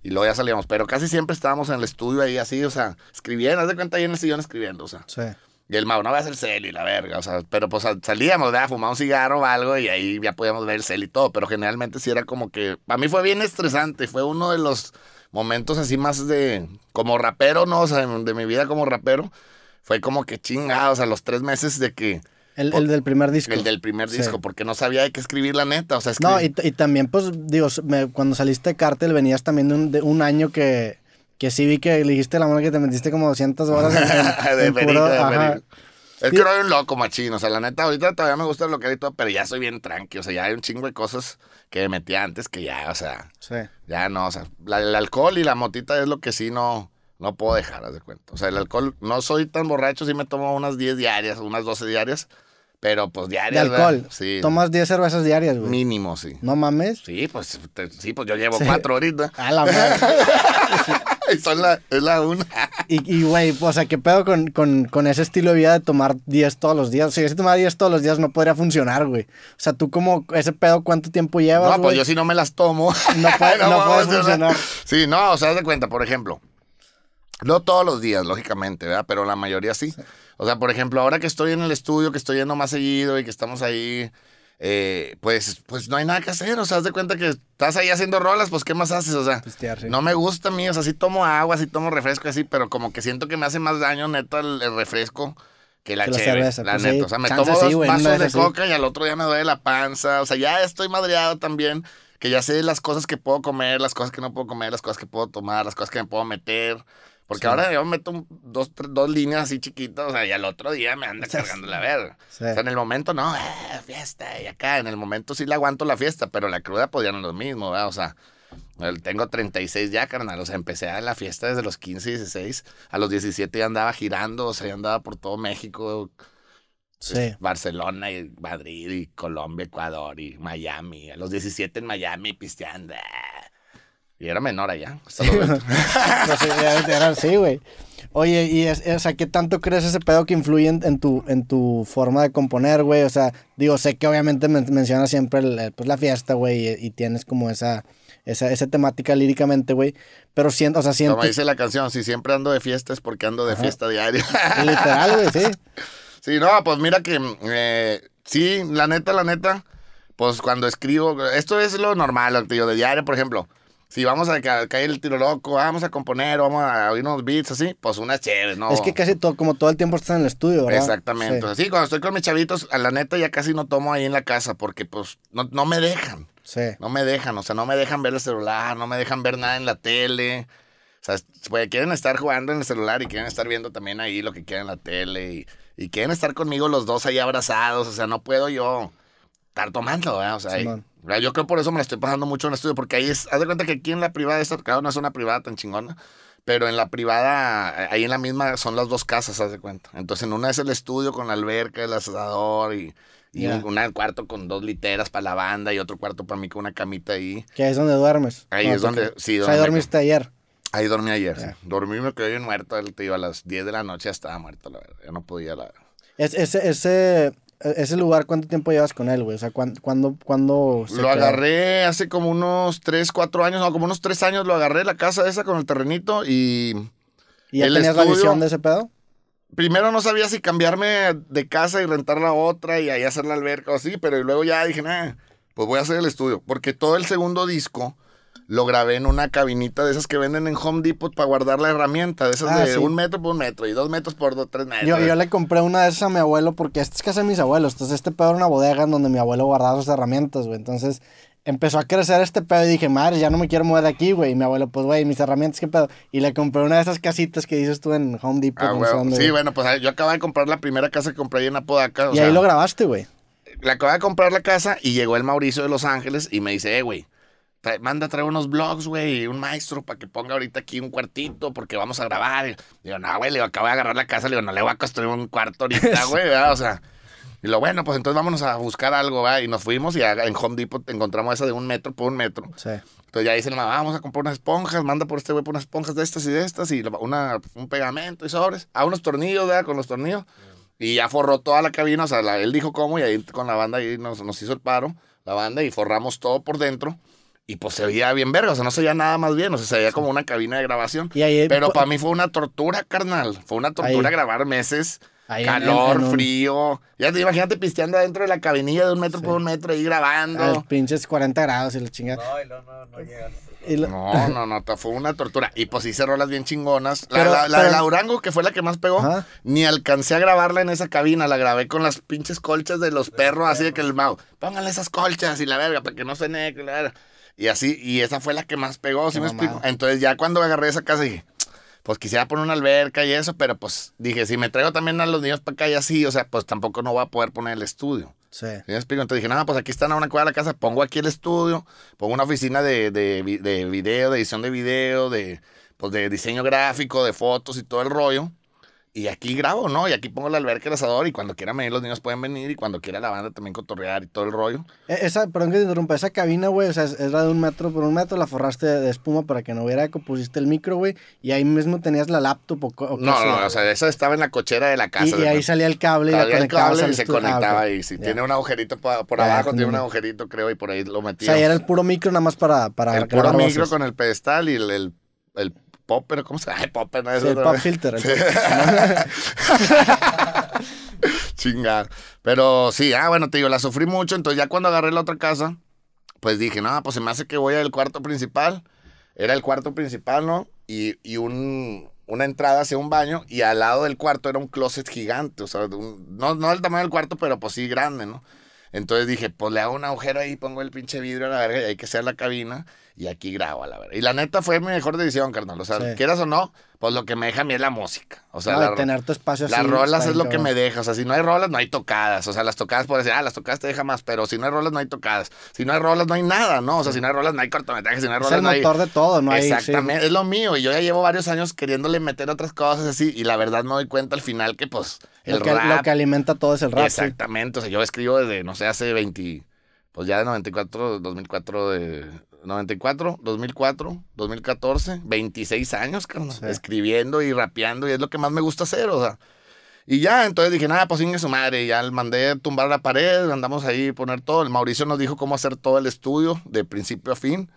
Y luego ya salíamos, pero casi siempre estábamos en el estudio ahí así, o sea, escribiendo, haz de cuenta ahí en el sillón escribiendo, o sea. Sí. Y el mago, no a el cel y la verga. O sea, pero pues salíamos, a Fumar un cigarro o algo y ahí ya podíamos ver el cel y todo. Pero generalmente sí era como que. Para mí fue bien estresante. Fue uno de los momentos así más de. Como rapero, ¿no? O sea, de, mi vida como rapero. Fue como que chingados o sea, los tres meses de que. El, del primer disco. El del primer disco, porque no sabía de qué escribir la neta. O sea, No, y, también, pues, digo, cuando saliste cartel venías también un, de un año que que sí vi que le dijiste la mano que te metiste como 200 horas de de Es que era un loco machín, o sea, la neta, ahorita todavía me gusta lo que hay todo, pero ya soy bien tranqui, o sea, ya hay un chingo de cosas que metí metía antes que ya, o sea, sí. ya no, o sea, el alcohol y la motita es lo que sí no, no puedo dejar, haz de cuenta. O sea, el alcohol, no soy tan borracho, sí me tomo unas 10 diarias, unas 12 diarias, pero pues diarias. De alcohol. Sí. Tomas 10 cervezas diarias, güey. Mínimo, sí. No mames. Sí, pues, sí, pues yo llevo 4 ahorita. A la madre. la, es la una. Y, güey, o sea, ¿qué pedo con, ese estilo de vida de tomar 10 todos los días? O sea, si tomara 10 todos los días no podría funcionar, güey. O sea, tú como, ese pedo, ¿cuánto tiempo llevas? No, pues yo si no me las tomo. No, no, puedo funcionar. Sí, no, o sea, haz de cuenta, por ejemplo. No todos los días, lógicamente, ¿verdad? Pero la mayoría sí. O sea, por ejemplo, ahora que estoy en el estudio, que estoy yendo más seguido y que estamos ahí eh, pues, pues no hay nada que hacer. O sea, haz de cuenta que estás ahí haciendo rolas, pues ¿qué más haces? O sea, no me gusta a mí. O sea, sí tomo agua, sí tomo refresco, así, pero como que siento que me hace más daño, neta, el, refresco que la, la, pues o sea, me tomo vasos de coca y al otro día me duele la panza. O sea, ya estoy madreado también. Que ya sé las cosas que puedo comer, las cosas que no puedo comer, las cosas que puedo tomar, las cosas que me puedo meter. Porque ahora yo meto dos, líneas así chiquitos o sea, y al otro día me anda cargando la verga. O sea, en el momento no, eh, fiesta, y acá, en el momento sí le aguanto la fiesta, pero la cruda podían pues, lo mismo, ¿verdad? O sea, tengo 36 ya, carnal, o sea, empecé a la fiesta desde los 15, 16, a los 17 ya andaba girando, o sea, ya andaba por todo México, pues, Barcelona y Madrid y Colombia, Ecuador y Miami. A los 17 en Miami pisteando. Ah, y era menor allá. sí, pues, era, así, güey. Oye, y ¿qué tanto crees ese pedo que influye en, tu, en tu forma de componer, güey? O sea, digo, sé que obviamente mencionas siempre pues, la fiesta, güey, y, tienes como esa, esa, temática líricamente, güey. Pero siento, o sea, siento... Como dice la canción, si siempre ando de fiesta es porque ando de fiesta diaria. Literal, güey, sí. Sí, no, pues mira que, eh, sí, la neta, la neta, pues cuando escribo, esto es lo normal, tío, de diario, por ejemplo si vamos a caer el tiro loco, vamos a componer, vamos a oír unos beats así, pues unas chéveres, ¿no? Es que casi todo, como todo el tiempo estás en el estudio, ¿verdad? Exactamente. Sí. cuando estoy con mis chavitos, a la neta ya casi no tomo ahí en la casa porque pues no, me dejan. Sí. No me dejan, o sea, no me dejan ver el celular, no me dejan ver nada en la tele. O sea, pues, quieren estar jugando en el celular y quieren estar viendo también ahí lo que quieran en la tele y, quieren estar conmigo los dos ahí abrazados, o sea, no puedo yo estar tomando, ¿verdad? O sea, yo creo que por eso me la estoy pasando mucho en el estudio, porque ahí es, haz de cuenta que aquí en la privada, esta, claro, no es una privada tan chingona, pero en la privada, eh, ahí en la misma son las dos casas, haz de cuenta. Entonces en una es el estudio con la alberca, el asador y... Y un, cuarto con dos literas para la banda y otro cuarto para mí con una camita ahí. Que es donde duermes. Ahí es donde, sí. ahí dormiste ayer. Ahí dormí ayer. Sí. Dormí me quedé bien muerto, te tío, a las 10 de la noche ya estaba muerto, la verdad. Ya no podía, la ese, e-, ese lugar, ¿cuánto tiempo llevas con él, güey? O sea, ¿cuándo, cuándo, se Lo agarré hace como unos 3, 4 años, no, como unos 3 años lo agarré, la casa esa con el terrenito y... ¿Y ya tenías la visión de ese pedo? Primero no sabía si cambiarme de casa y rentar la otra y ahí hacer la alberca o así, pero luego ya dije, nada, pues voy a hacer el estudio. Porque todo el segundo disco lo grabé en una cabinita de esas que venden en Home Depot para guardar la herramienta, de esas ah, de un metro por un metro y dos metros por dos, tres metros. Yo, le compré una de esas a mi abuelo porque esta es casa de mis abuelos, entonces este pedo era una bodega en donde mi abuelo guardaba sus herramientas, güey, entonces empezó a crecer este pedo y dije, madre, ya no me quiero mover de aquí, güey. Y mi abuelo, pues, güey, mis herramientas, ¿qué pedo? Y le compré una de esas casitas que dices tú en Home Depot. Ah, sí, bueno, pues ah, yo acababa de comprar la primera casa que compré ahí en Apodaca. O y ahí lo grabaste, güey. Le acababa de comprar la casa y llegó el Mauricio de Los Ángeles y me dice, eh, güey, manda a traer unos blogs, güey, un maestro para que ponga ahorita aquí un cuartito porque vamos a grabar. Y digo, no, güey, le acabo de agarrar la casa, le digo, no le voy a construir un cuarto ahorita, güey, O sea, y lo bueno, pues entonces vámonos a buscar algo, va. Y nos fuimos y en Home Depot encontramos esa de un metro por un metro. Sí. Entonces ya dicen, vamos a comprar unas esponjas, manda por este güey por unas esponjas de estas y de estas y una, un pegamento y sobres. A unos tornillos, ¿verdad? Con los tornillos. Y ya forró toda la cabina, o sea, él dijo cómo y ahí con la banda ahí nos, nos hizo el paro, la banda, y forramos todo por dentro. Y pues se veía bien verga, o sea, no se veía nada más bien, o sea, se veía como una cabina de grabación. pero pues, para mí fue una tortura, carnal. Fue una tortura grabar meses, calor, frío. Ya te imagínate pisteando adentro de la cabinilla de un metro por un metro ahí grabando. los pinches 40 grados y la chingada. No, pues, no, no, no No, no, no, fue una tortura. Y pues hice rolas bien chingonas. La, la, de Laurango, que fue la que más pegó, ni alcancé a grabarla en esa cabina. La grabé con las pinches colchas de los perros, así de que el Mao póngale esas colchas y la verga, para que no se neque la y así, y esa fue la que más pegó, ¿sí me explico? Entonces ya cuando agarré esa casa dije, pues quisiera poner una alberca y eso, pero pues dije, si me traigo también a los niños para acá y así, o sea, pues tampoco no voy a poder poner el estudio. Sí. me explico? Entonces dije, nada pues aquí están a una cuadra de la casa, pongo aquí el estudio, pongo una oficina de, video, de edición de video, de, pues, de diseño gráfico, de fotos y todo el rollo y aquí grabo, ¿no? Y aquí pongo el alberca, el asador, y cuando quiera venir los niños pueden venir, y cuando quiera la banda también cotorrear y todo el rollo. E-, esa, perdón que te interrumpa, esa cabina, güey, o sea, es, la de un metro por un metro, la forraste de, espuma para que no hubiera eco, pusiste el micro, güey, y ahí mismo tenías la laptop o, o No, no, o sea, esa estaba en la cochera de la casa. Y, ahí salía el cable y la el cable y se conectaba ah, ahí. Si tiene un agujerito por, abajo, tiene un agujerito, creo, y por ahí lo metía. O sea, era el puro micro nada más para... el puro micro con el pedestal y el Popper, ¿cómo se llama? Ay, Popper, no es sí, pop filter. Chingar. Pero sí, ah, bueno, te digo, la sufrí mucho. Entonces, ya cuando agarré la otra casa, pues dije, no, pues se me hace que voy al cuarto principal. Era el cuarto principal, ¿no? Y, un, una entrada hacia un baño y al lado del cuarto era un closet gigante. O sea, no, del tamaño del cuarto, pero pues sí grande, ¿no? Entonces dije, pues le hago un agujero ahí, pongo el pinche vidrio a la verga y hay que sea la cabina y aquí grabo, la verdad. Y la neta fue mi mejor decisión, carnal. O sea, quieras o no, pues lo que me deja a mí es la música. O sea, tener tu espacio Las rolas es lo que me deja. O sea, si no hay rolas, no hay tocadas. O sea, las tocadas por decir, ah, las tocadas te deja más, pero si no hay rolas, no hay tocadas. Si no hay rolas, no hay nada, ¿no? O sea, si no hay rolas, no hay cortometrajes, si no hay rolas, es el motor de todo, ¿no? Exactamente, es lo mío. Y yo ya llevo varios años queriéndole meter otras cosas así. Y la verdad me doy cuenta al final que, pues, el lo que, Lo que alimenta todo es el rap. Exactamente. O sea, yo escribo desde, no sé, hace 20 pues ya de 94, 2004, de 94, 2004, 2014, 26 años, escribiendo y rapeando y es lo que más me gusta hacer, o sea. Y ya, entonces dije, nada, pues sin su madre. Y ya le mandé tumbar la pared, andamos ahí poner todo. El Mauricio nos dijo cómo hacer todo el estudio, de principio a fin.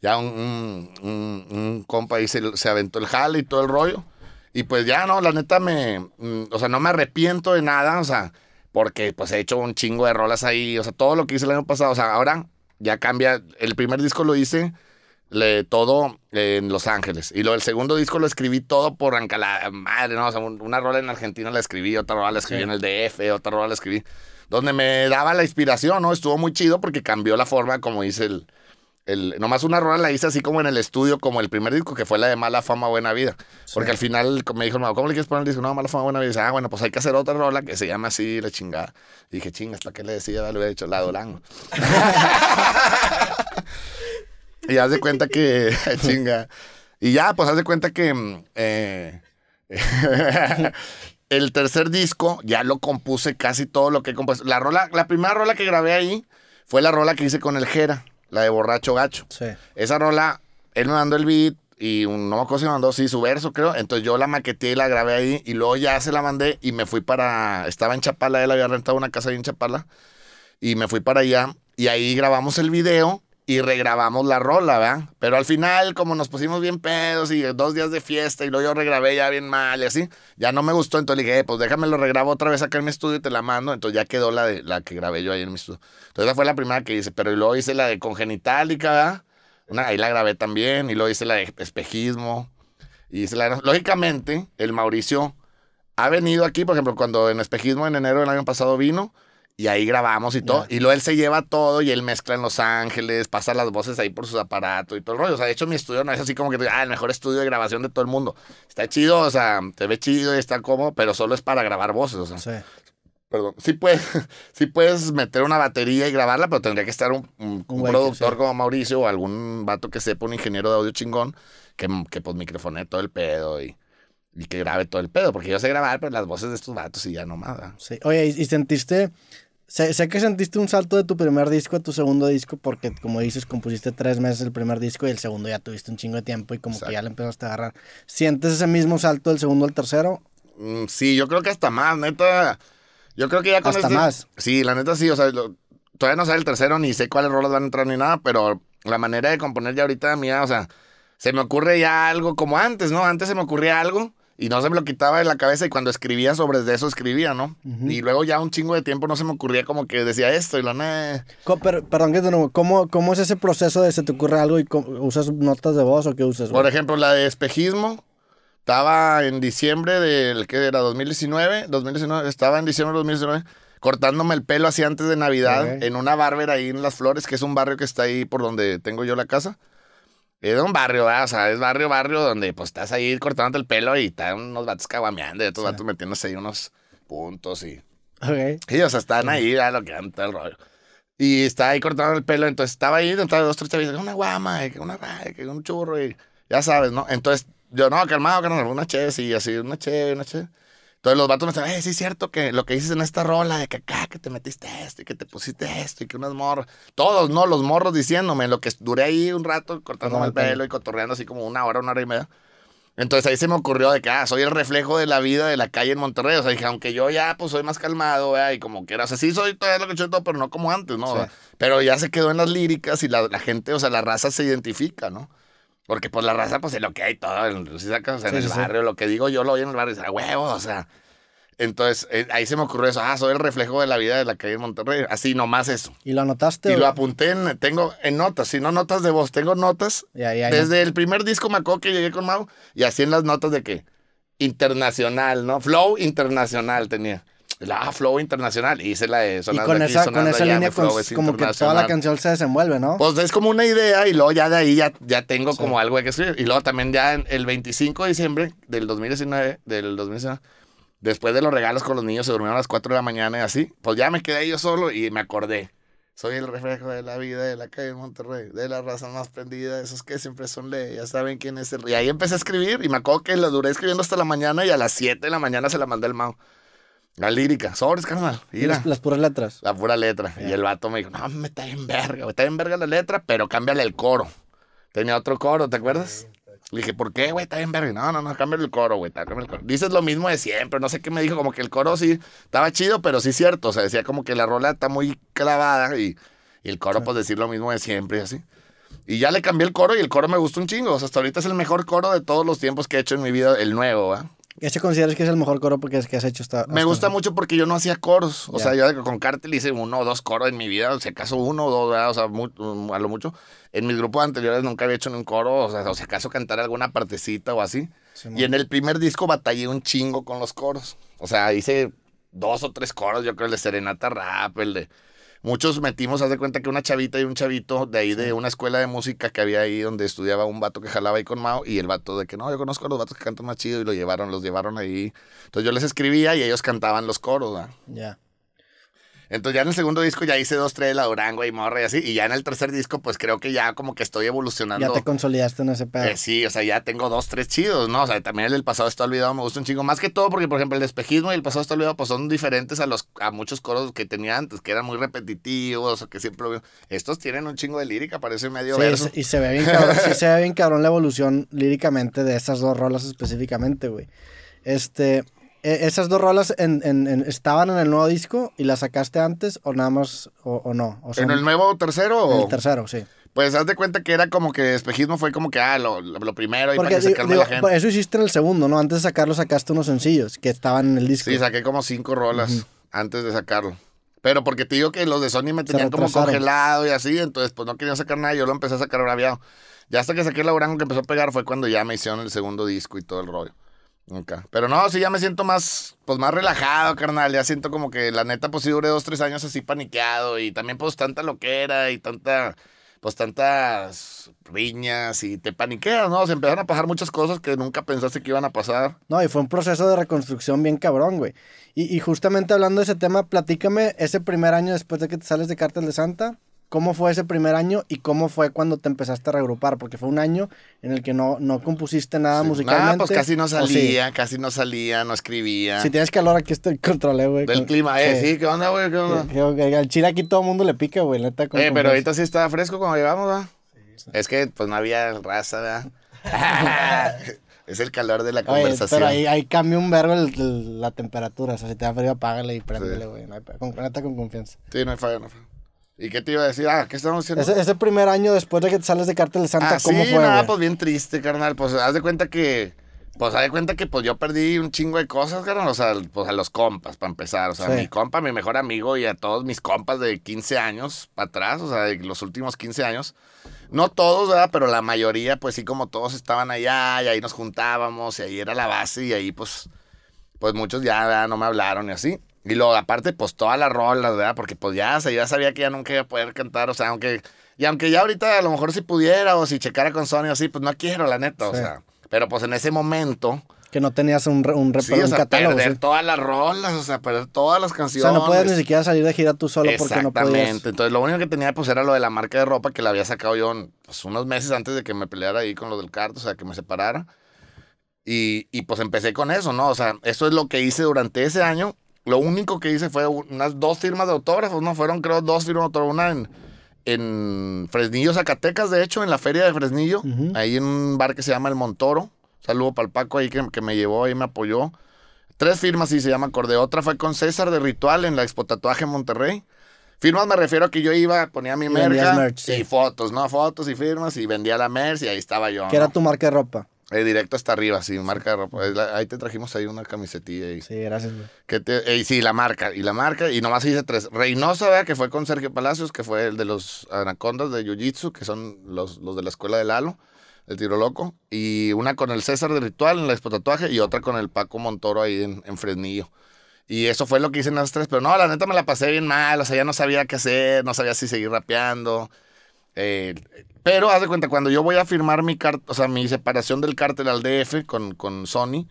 Ya un, un, compa ahí se, aventó el jale y todo el rollo. Y pues ya, no, la neta me. Mm, o sea, no me arrepiento de nada, o sea. Porque pues he hecho un chingo de rolas ahí. O sea, todo lo que hice el año pasado. O sea, ahora ya cambia. El primer disco lo hice le, todo en Los Ángeles. Y lo del segundo disco lo escribí todo por Ancala. Madre, no, o sea, una rola en Argentina la escribí, otra rola la escribí en el DF, otra rola la escribí. Donde me daba la inspiración, ¿no? Estuvo muy chido porque cambió la forma, como hice el, el, nomás una rola la hice así como en el estudio, como el primer disco, que fue la de Mala Fama, Buena Vida. Porque al final me dijo, ¿cómo le quieres poner el disco? No, Mala Fama, Buena Vida. Y ah, bueno, pues hay que hacer otra rola que se llama así, la chingada. Y dije, chingas, ¿para qué le decía? Le hubiera dicho, la Dolango. y haz de cuenta que, chinga. Y ya, pues haz de cuenta que... Mm, eh, el tercer disco ya lo compuse casi todo lo que he La, rola, la primera rola que grabé ahí fue la rola que hice con el Jera la de Borracho Gacho. Sí. Esa rola, él me mandó el beat y un, no me me mandó, sí, su verso, creo. Entonces yo la maqueté y la grabé ahí y luego ya se la mandé y me fui para. Estaba en Chapala, él había rentado una casa ahí en Chapala y me fui para allá y ahí grabamos el video y regrabamos la rola, ¿verdad? Pero al final, como nos pusimos bien pedos y dos días de fiesta y luego yo regrabé ya bien mal y así, ya no me gustó. Entonces le dije, eh, pues déjame lo regrabo otra vez acá en mi estudio y te la mando. Entonces ya quedó la, de, la que grabé yo ahí en mi estudio. Entonces esa fue la primera que hice, pero luego hice la de congenitálica, ¿verdad? Una, ahí la grabé también y luego hice la de espejismo. Y hice la, lógicamente, el Mauricio ha venido aquí, por ejemplo, cuando en espejismo en enero del año pasado vino y ahí grabamos y todo. Y luego él se lleva todo y él mezcla en Los Ángeles, pasa las voces ahí por sus aparatos y todo el rollo. O sea, de hecho, mi estudio no es así como que, ah, el mejor estudio de grabación de todo el mundo. Está chido, o sea, te ve chido y está como pero solo es para grabar voces, o sea. Sí. Perdón. Sí puedes, sí puedes meter una batería y grabarla, pero tendría que estar un, productor como Mauricio o algún vato que sepa, un ingeniero de audio chingón, que, que pues microfone todo el pedo y y que grabe todo el pedo, porque yo sé grabar, pero las voces de estos vatos y ya no Sí. Oye, ¿y, sentiste Sé, que sentiste un salto de tu primer disco a tu segundo disco porque, como dices, compusiste tres meses el primer disco y el segundo ya tuviste un chingo de tiempo y como que ya le empezaste a agarrar. ¿Sientes ese mismo salto del segundo al tercero? Mm, sí, yo creo que hasta más, neta. Yo creo que ya con Hasta este más. Sí, la neta sí, o sea, todavía no sé el tercero ni sé cuáles roles van a entrar ni nada, pero la manera de componer ya ahorita mía, o sea, se me ocurre ya algo como antes, ¿no? Antes se me ocurría algo y no se me lo quitaba de la cabeza y cuando escribía sobre eso escribía, ¿no? Y luego ya un chingo de tiempo no se me ocurría como que decía esto y la perdón que es ¿cómo, ¿cómo es ese proceso de se te ocurre algo y usas notas de voz o qué usas? Por ejemplo, la de espejismo. Estaba en diciembre del que era 2019, 2019, estaba en diciembre de 2019 cortándome el pelo así antes de Navidad en una bárbara ahí en Las Flores, que es un barrio que está ahí por donde tengo yo la casa. Es un barrio, ¿verdad? O sea, es barrio, barrio, donde pues estás ahí cortándote el pelo y están unos vatos caguameando y otros vatos metiéndose ahí unos puntos y. Okay. Y están ahí, a lo que dan todo el rollo. Y está ahí cortando el pelo, entonces estaba ahí, dentro de dos, tres chavitos, una guama, una un churro, y ya sabes, ¿no? Entonces yo, no, calmado, no una che, sí, así, una che, una cheve entonces los vatos me dicen, eh, sí es cierto que lo que dices en esta rola, de que acá, que te metiste esto y que te pusiste esto y que unas morras. Todos, ¿no? Los morros diciéndome, lo que duré ahí un rato cortándome ah, el pelo y cotorreando así como una hora, una hora y media. Entonces ahí se me ocurrió de que, ah, soy el reflejo de la vida de la calle en Monterrey. O sea, dije, aunque yo ya, pues, soy más calmado, eh y como quiera. O sea, sí soy todavía lo que soy todo, pero no como antes, ¿no? Pero ya se quedó en las líricas y la, gente, o sea, la raza se identifica, ¿no? Porque pues la raza, pues es lo que hay todo. Si sacas en el barrio, lo que digo yo lo oí en el barrio y dice, huevo, o sea. Entonces, eh, ahí se me ocurrió eso. Ah, soy el reflejo de la vida de la calle de Monterrey. Así nomás eso. ¿Y lo anotaste? Y lo apunté en, tengo en notas, si no notas de voz, tengo notas. Desde el primer disco Maco que llegué con Mau, y así en las notas de que internacional, ¿no? Flow internacional tenía la Flow Internacional. Y hice la de sonando Y con con esa línea, como que toda la canción se desenvuelve, ¿no? Pues es como una idea y luego ya de ahí ya, ya tengo como algo que escribir. Y luego también ya el 25 de diciembre del 2019, del después de los regalos con los niños, se durmieron a las 4 de la mañana y así, pues ya me quedé yo solo y me acordé. Soy el reflejo de la vida de la calle de Monterrey, de la raza más prendida, esos que siempre son ley, ya saben quién es el... Y ahí empecé a escribir y me acuerdo que lo duré escribiendo hasta la mañana y a las 7 de la mañana se la mandé al Mao. La lírica, sobres, carnal. Las, puras letras. La pura letra. Y el vato me dijo, no, me está en verga, está en verga la letra, pero cámbiale el coro. Tenía otro coro, ¿te acuerdas? Le dije, ¿por qué, güey? Está bien verga. No, no, no, cámbiale el coro, güey. Cámbiale el coro. Dices lo mismo de siempre. No sé qué me dijo. Como que el coro sí estaba chido, pero sí cierto. O sea, decía como que la rola está muy clavada y, el coro, pues, decir lo mismo de siempre y así. Y ya le cambié el coro y el coro me gustó un chingo. O sea, hasta ahorita es el mejor coro de todos los tiempos que he hecho en mi vida, el nuevo, Ah ¿Esto consideras que es el mejor coro porque es que has hecho hasta, Me gusta mucho porque yo no hacía coros. O sea, yo con Cartel hice uno o dos coros en mi vida, si acaso uno o dos, o sea, mm, a lo mucho. En mis grupos anteriores nunca había hecho ni un coro, o sea, o si acaso cantar alguna partecita o así. y en el primer disco batallé un chingo con los coros. O sea, hice dos o tres coros, yo creo, el de Serenata Rap, el de muchos metimos, haz de cuenta que una chavita y un chavito de ahí de una escuela de música que había ahí donde estudiaba un vato que jalaba ahí con Mao y el vato de que no, yo conozco a los vatos que cantan más chido y lo llevaron, los llevaron ahí. Entonces yo les escribía y ellos cantaban los coros, Ya. Entonces ya en el segundo disco ya hice dos, tres, de la Durango y Morra y así. Y ya en el tercer disco, pues creo que ya como que estoy evolucionando. Ya te consolidaste en ese pedo. Eh, sí, o sea, ya tengo dos, tres chidos, ¿no? O sea, también el del pasado está olvidado, me gusta un chingo. Más que todo porque, por ejemplo, el despejismo y el pasado está olvidado, pues son diferentes a los a muchos coros que tenía antes, que eran muy repetitivos o que siempre... Estos tienen un chingo de lírica, parece medio sí, Y se ve bien cabrón, se ve bien cabrón la evolución líricamente de esas dos rolas específicamente, güey. Este, e, ¿Esas dos rolas en, estaban en el nuevo disco y las sacaste antes o nada más o, no? ¿En el nuevo tercero? O... En el tercero, sí. Pues haz cuenta que era como que espejismo fue como que, ah, lo, lo primero y para que la gente. Eso hiciste en el segundo, ¿no? Antes de sacarlo sacaste unos sencillos que estaban en el disco. Sí, saqué como cinco rolas antes de sacarlo. Pero porque te digo que los de Sony me tenían como congelado y así, entonces pues no quería sacar nada, yo lo empecé a sacar braviado. Ya hasta que saqué el Durango que empezó a pegar fue cuando ya me hicieron el segundo disco y todo el rollo. Nunca. Pero no, sí ya me siento más, pues más relajado, carnal. Ya siento como que la neta, pues sí duré dos, tres años así paniqueado. Y también, pues, tanta loquera y tanta, pues tantas riñas y te paniqueas, ¿no? Se empezaron a pasar muchas cosas que nunca pensaste que iban a pasar. No, y fue un proceso de reconstrucción bien cabrón, güey. Y, y justamente hablando de ese tema, platícame ese primer año después de que te sales de Cártel de Santa. ¿Cómo fue ese primer año y cómo fue cuando te empezaste a reagrupar? Porque fue un año en el que no, no compusiste nada musicalmente. pues casi no salía, casi no salía, no escribía. Si tienes calor, aquí estoy, controlé, güey. Del clima, eh, sí, ¿qué onda, güey? ¿Qué onda? al chile aquí todo el mundo le pica, güey, neta. eh, pero ahorita sí estaba fresco cuando llegamos, ¿verdad? Sí, es que, pues, no había raza, ¿verdad? Es el calor de la conversación. pero ahí, ahí cambia un verbo la temperatura. O sea, si te da frío, apágale y préndele, güey. Neta, con, confianza. Sí, no hay fallo, no hay fallo. ¿Y qué te iba a decir? Ah, ¿qué estamos haciendo? Ese, primer año después de que te sales de Cártel de Santa, ah, sí, Nada, pues bien triste, carnal. Pues haz de cuenta que. Pues haz de cuenta que pues yo perdí un chingo de cosas, carnal. O sea, pues a los compas, para empezar. O sea, a mi compa, mi mejor amigo y a todos mis compas de 15 años para atrás, o sea, de los últimos 15 años. No todos, ¿verdad? Pero la mayoría, pues sí, como todos estaban allá y ahí nos juntábamos y ahí era la base y ahí pues, pues muchos ya no me hablaron y así. Y luego, aparte, pues todas las rolas, ¿verdad? Porque pues ya, ya sabía que ya nunca iba a poder cantar, o sea, aunque... Y aunque ya ahorita a lo mejor si pudiera o si checara con Sony o así, pues no quiero, la neta, o sea. Pero pues en ese momento... Que no tenías un, un, sí, catálogo, o sea, todas las rolas, o sea, perder todas las canciones. O sea, no puedes ni siquiera salir de gira tú solo porque no puedes... Exactamente. Entonces, lo único que tenía, pues, era lo de la marca de ropa que la había sacado yo pues, unos meses antes de que me peleara ahí con lo del carto, o sea, que me separara. Y, y pues empecé con eso, ¿no? O sea, eso es lo que hice durante ese año lo único que hice fue unas dos firmas de autógrafos, ¿no? Fueron, creo, dos firmas de autógrafos. Una en, Fresnillo, Zacatecas, de hecho, en la feria de Fresnillo, ahí en un bar que se llama El Montoro. Saludo para el Paco ahí que, me llevó, y me apoyó. Tres firmas y sí, se llama acordé. Otra fue con César de Ritual en la Expo Tatuaje en Monterrey. Firmas me refiero a que yo iba, ponía mi merca merch, sí. fotos, ¿no? Fotos y firmas y vendía la merch y ahí estaba yo. ¿Qué era tu marca de ropa. Eh, directo hasta arriba, sí, marca ropa. Ahí te trajimos ahí una camisetilla. y Sí, gracias, güey. Que te, eh, sí, la marca, y la marca, y nomás hice tres. Reynosa, ¿verdad? que fue con Sergio Palacios, que fue el de los anacondas de Jiu-Jitsu, que son los, los de la escuela de Lalo, el tiro loco. Y una con el César de Ritual en el Expo Tatuaje, y otra con el Paco Montoro ahí en, Fresnillo. Y eso fue lo que hice en las tres, pero no, la neta me la pasé bien mal, o sea, ya no sabía qué hacer, no sabía si seguir rapeando. Eh, pero haz de cuenta, cuando yo voy a firmar mi carta, o sea, mi separación del cártel al DF con, con Sony,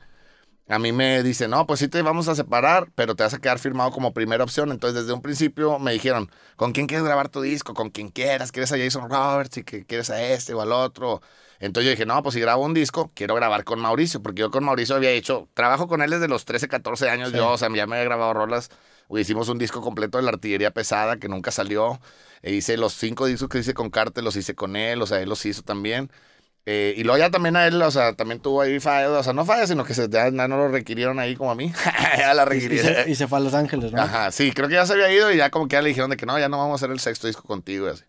a mí me dice no, pues sí te vamos a separar, pero te vas a quedar firmado como primera opción. Entonces, desde un principio me dijeron, ¿con quién quieres grabar tu disco? ¿Con quién quieras? ¿Quieres a Jason Roberts? ¿Y que quieres a este o al otro? Entonces yo dije, no, pues si grabo un disco, quiero grabar con Mauricio, porque yo con Mauricio había hecho, trabajo con él desde los 13, 14 años, yo, o sea, ya me había grabado rolas, hicimos un disco completo de la artillería pesada que nunca salió. E hice los cinco discos que hice con Cartel, los hice con él, o sea, él los hizo también. Eh, y luego ya también a él, o sea, también tuvo ahí fallas, o sea, no fallas, sino que se, ya, no lo requirieron ahí como a mí. ya la requirieron. Y, se, fue a Los Ángeles, ¿no? Ajá, sí, creo que ya se había ido y ya como que ya le dijeron de que no, ya no vamos a hacer el sexto disco contigo y así.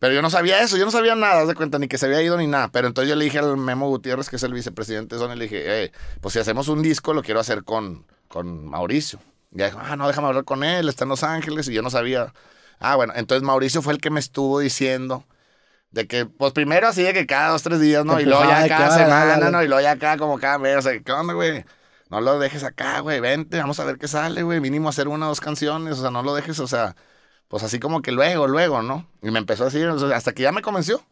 Pero yo no sabía eso, yo no sabía nada, de cuenta, ni que se había ido ni nada. Pero entonces yo le dije al Memo Gutiérrez, que es el vicepresidente de Sony, le dije, pues si hacemos un disco, lo quiero hacer con, con Mauricio. Y ya dijo, ah, no, déjame hablar con él, está en Los Ángeles, y yo no sabía. Ah, bueno, entonces Mauricio fue el que me estuvo diciendo de que, pues primero así de que cada dos, tres días, ¿no? Y luego ya cada semana, ¿no? Y luego ya cada como cada mes, o sea, ¿qué onda, güey? No lo dejes acá, güey, vente, vamos a ver qué sale, güey, mínimo hacer una o dos canciones, o sea, no lo dejes, o sea, pues así como que luego, luego, ¿no? Y me empezó a decir, hasta que ya me convenció.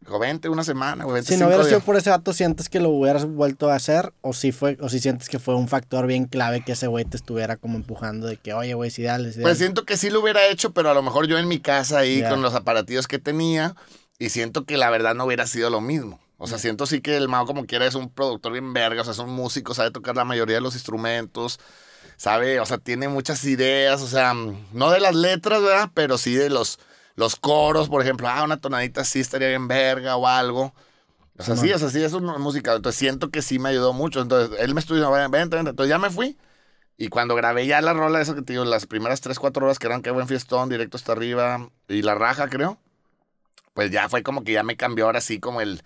Dijo, una semana, güey. Si no hubiera sido por ese vato, ¿sientes que lo hubieras vuelto a hacer? ¿O si, fue, o sientes que fue un factor bien clave que ese güey te estuviera como empujando de que, oye, güey, si dale, Pues siento que sí lo hubiera hecho, pero a lo mejor yo en mi casa ahí con los aparatillos que tenía y siento que la verdad no hubiera sido lo mismo. O sea, siento sí que el Mao como quiera es un productor bien verga, o sea, es un músico, sabe tocar la mayoría de los instrumentos, sabe, o sea, tiene muchas ideas, o sea, mm, no de las letras, ¿verdad? Pero sí de los los coros, por ejemplo, ah, una tonadita así estaría bien verga o algo. O sea, sí, o sea, sí, eso es música. Entonces siento que sí me ayudó mucho. Entonces él me estuvo diciendo, vente, vente. Entonces ya me fui. Y cuando grabé ya la rola, eso que te digo, las primeras tres, cuatro horas que eran qué buen fiestón, directo hasta arriba y la raja, creo. Pues ya fue como que ya me cambió ahora sí como el,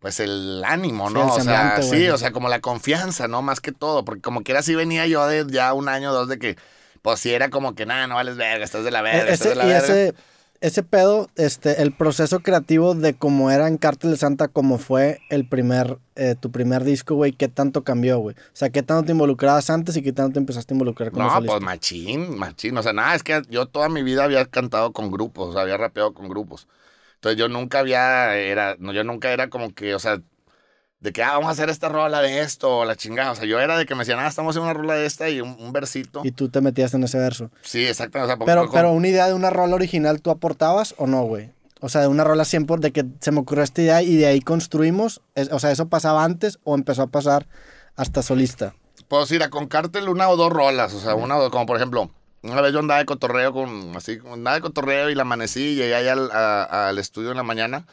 pues el ánimo, ¿no? o sea, sí, o sea, como la confianza, ¿no? Más que todo, porque como que era así venía yo de ya un año o dos de que, pues sí era como que nada, no vales verga, estás de la verga, e-, de la ese pedo, este, el proceso creativo de cómo era en Cártel Santa, cómo fue el primer, eh, tu primer disco, güey, ¿qué tanto cambió, güey? O sea, ¿qué tanto te involucrabas antes y qué tanto te empezaste a involucrar con No, pues machín, machín. O sea, nada, es que yo toda mi vida había cantado con grupos, había rapeado con grupos. Entonces yo nunca había, era, no, yo nunca era como que, o sea, de que ah, vamos a hacer esta rola de esto, o la chingada. O sea, yo era de que me decían, ah, estamos haciendo una rola de esta y un, versito. Y tú te metías en ese verso. Sí, exactamente. O sea, pero, pero una idea de una rola original tú aportabas o no, güey. O sea, de una rola siempre, de que se me ocurrió esta idea y de ahí construimos. o sea, ¿eso pasaba antes o empezó a pasar hasta solista? puedo ir a con cártel una o dos rolas. O sea, una o dos, como por ejemplo, una vez yo andaba de cotorreo con, así, andaba de cotorreo y la amanecí, llegué allá al, al estudio en la mañana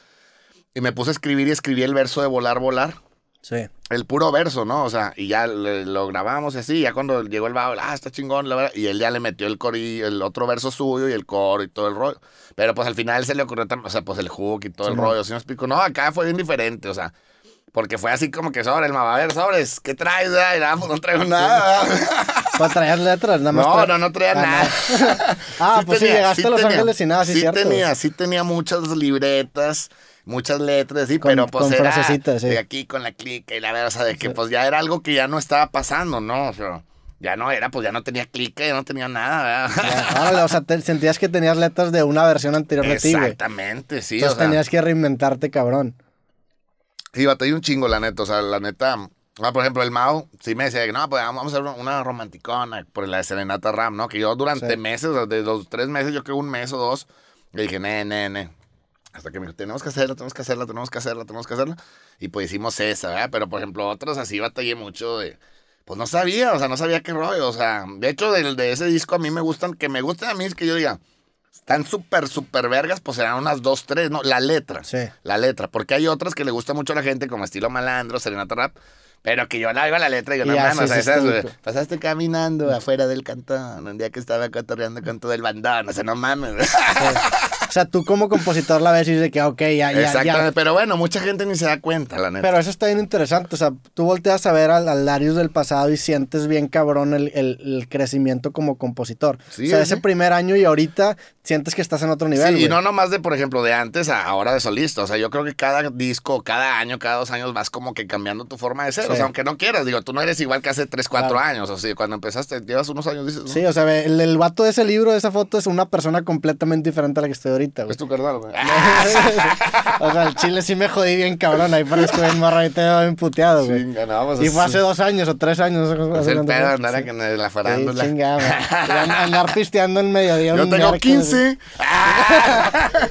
y me puse a escribir y escribí el verso de volar, volar. Sí. El puro verso, ¿no? O sea, y ya lo grabamos y así, ya cuando llegó el babo, ah, está chingón, la verdad. Y él ya le metió el y el otro verso suyo y el coro y todo el rollo. Pero pues al final se le ocurrió, o sea, pues el hook y todo el rollo, si ¿sí me explico. No, acá fue bien diferente, o sea. Porque fue así como que sobre el ver, sobres, ¿qué traes? Pues, no traigo nada. Para traer letras, nada más. No, no, no traía ah, nada. ah, pues sí, llegaste a Los Ángeles y nada, sí, sí tenía, sí tenía muchas libretas muchas letras, sí, pero pues con era sí. de aquí con la clica y la verdad, o sea, de que pues ya era algo que ya no estaba pasando, ¿no? O sea, ya no era, pues ya no tenía clica, ya no tenía nada, ¿verdad? o sea, sentías que tenías letras de una versión anterior de ti, Exactamente, sí. o sea, tenías que reinventarte, cabrón. Sí, batallé un chingo, la neta, o sea, la neta... Ah, por ejemplo, el Mao sí me decía que no, pues vamos a hacer una romanticona por la de Serenata Ram, ¿no? Que yo durante meses, o sea, de los tres meses, yo creo un mes o dos, le dije, ne, ne, ne, hasta que me dijo, tenemos que hacerla, tenemos que hacerla, tenemos que hacerla, tenemos que hacerla. Y pues hicimos esa, ¿verdad? Pero por ejemplo, otros así batallé mucho de. Pues no sabía, o sea, no sabía qué rollo. O sea, de hecho, del, de ese disco a mí me gustan, que me gusten a mí es que yo diga, están súper, súper vergas, pues serán unas dos, tres, ¿no? La letra. Sí. La letra. Porque hay otras que le gusta mucho a la gente, como estilo malandro, serenata rap. Pero que yo la iba la letra y yo, no mames, o pasaste caminando afuera del cantón, un día que estaba cotorreando con todo el bandón, o sea, no mames. O sea, tú como compositor la ves y dices que, ok, ya, ya. Exactamente, pero bueno, mucha gente ni se da cuenta, la neta. Pero eso está bien interesante. O sea, tú volteas a ver al, Darius del pasado y sientes bien cabrón el, crecimiento como compositor. Sí, o sea, ese primer año y ahorita sientes que estás en otro nivel. Sí, y no nomás de, por ejemplo, de antes a ahora de solista. O sea, yo creo que cada disco, cada año, cada dos años vas como que cambiando tu forma de ser. O sea, aunque no quieras, digo, tú no eres igual que hace 3, 4 años. O sea, cuando empezaste, llevas unos años, dices. Sí, o sea, el, el vato de ese libro, de esa foto, es una persona completamente diferente a la que estoy ahorita, Es tu carnal, güey. o sea, el chile sí me jodí bien cabrón. Ahí parezco bien marraiteo, bien puteado, güey. Pues, y fue hace dos años o tres años. Es el pedo andar en la farándula. Sí, Andar pisteando en mediodía. Yo tengo quince.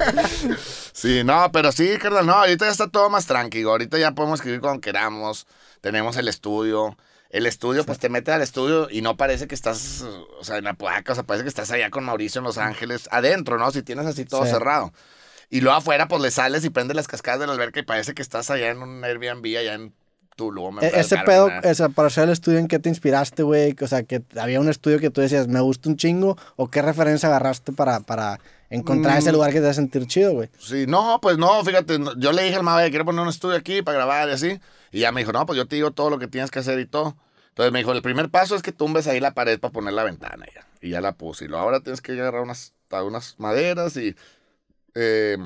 15. sí, no, pero sí, carnal, no. Ahorita ya está todo más tranquilo. Ahorita ya podemos escribir cuando queramos. Tenemos el estudio el estudio, pues te metes al estudio y no parece que estás, o sea, en puaca, o sea, parece que estás allá con Mauricio en Los Ángeles, adentro, ¿no? Si tienes así todo cerrado. Y luego afuera, pues le sales y prendes las cascadas de la alberca y parece que estás allá en un Airbnb, allá en Tulum. E-, ese pedo, sea, para hacer el estudio, ¿en qué te inspiraste, güey? O sea, que había un estudio que tú decías, me gusta un chingo, o qué referencia agarraste para, para encontrar ese mm. lugar que te hace sentir chido, güey. Sí, no, pues no, fíjate, yo le dije al Mave, quiero poner un estudio aquí para grabar y así. Y ya me dijo, no, pues yo te digo todo lo que tienes que hacer y todo. Entonces me dijo, el primer paso es que tumbes ahí la pared para poner la ventana. Ya. Y ya la puse. Y ahora tienes que agarrar unas, unas maderas y eh,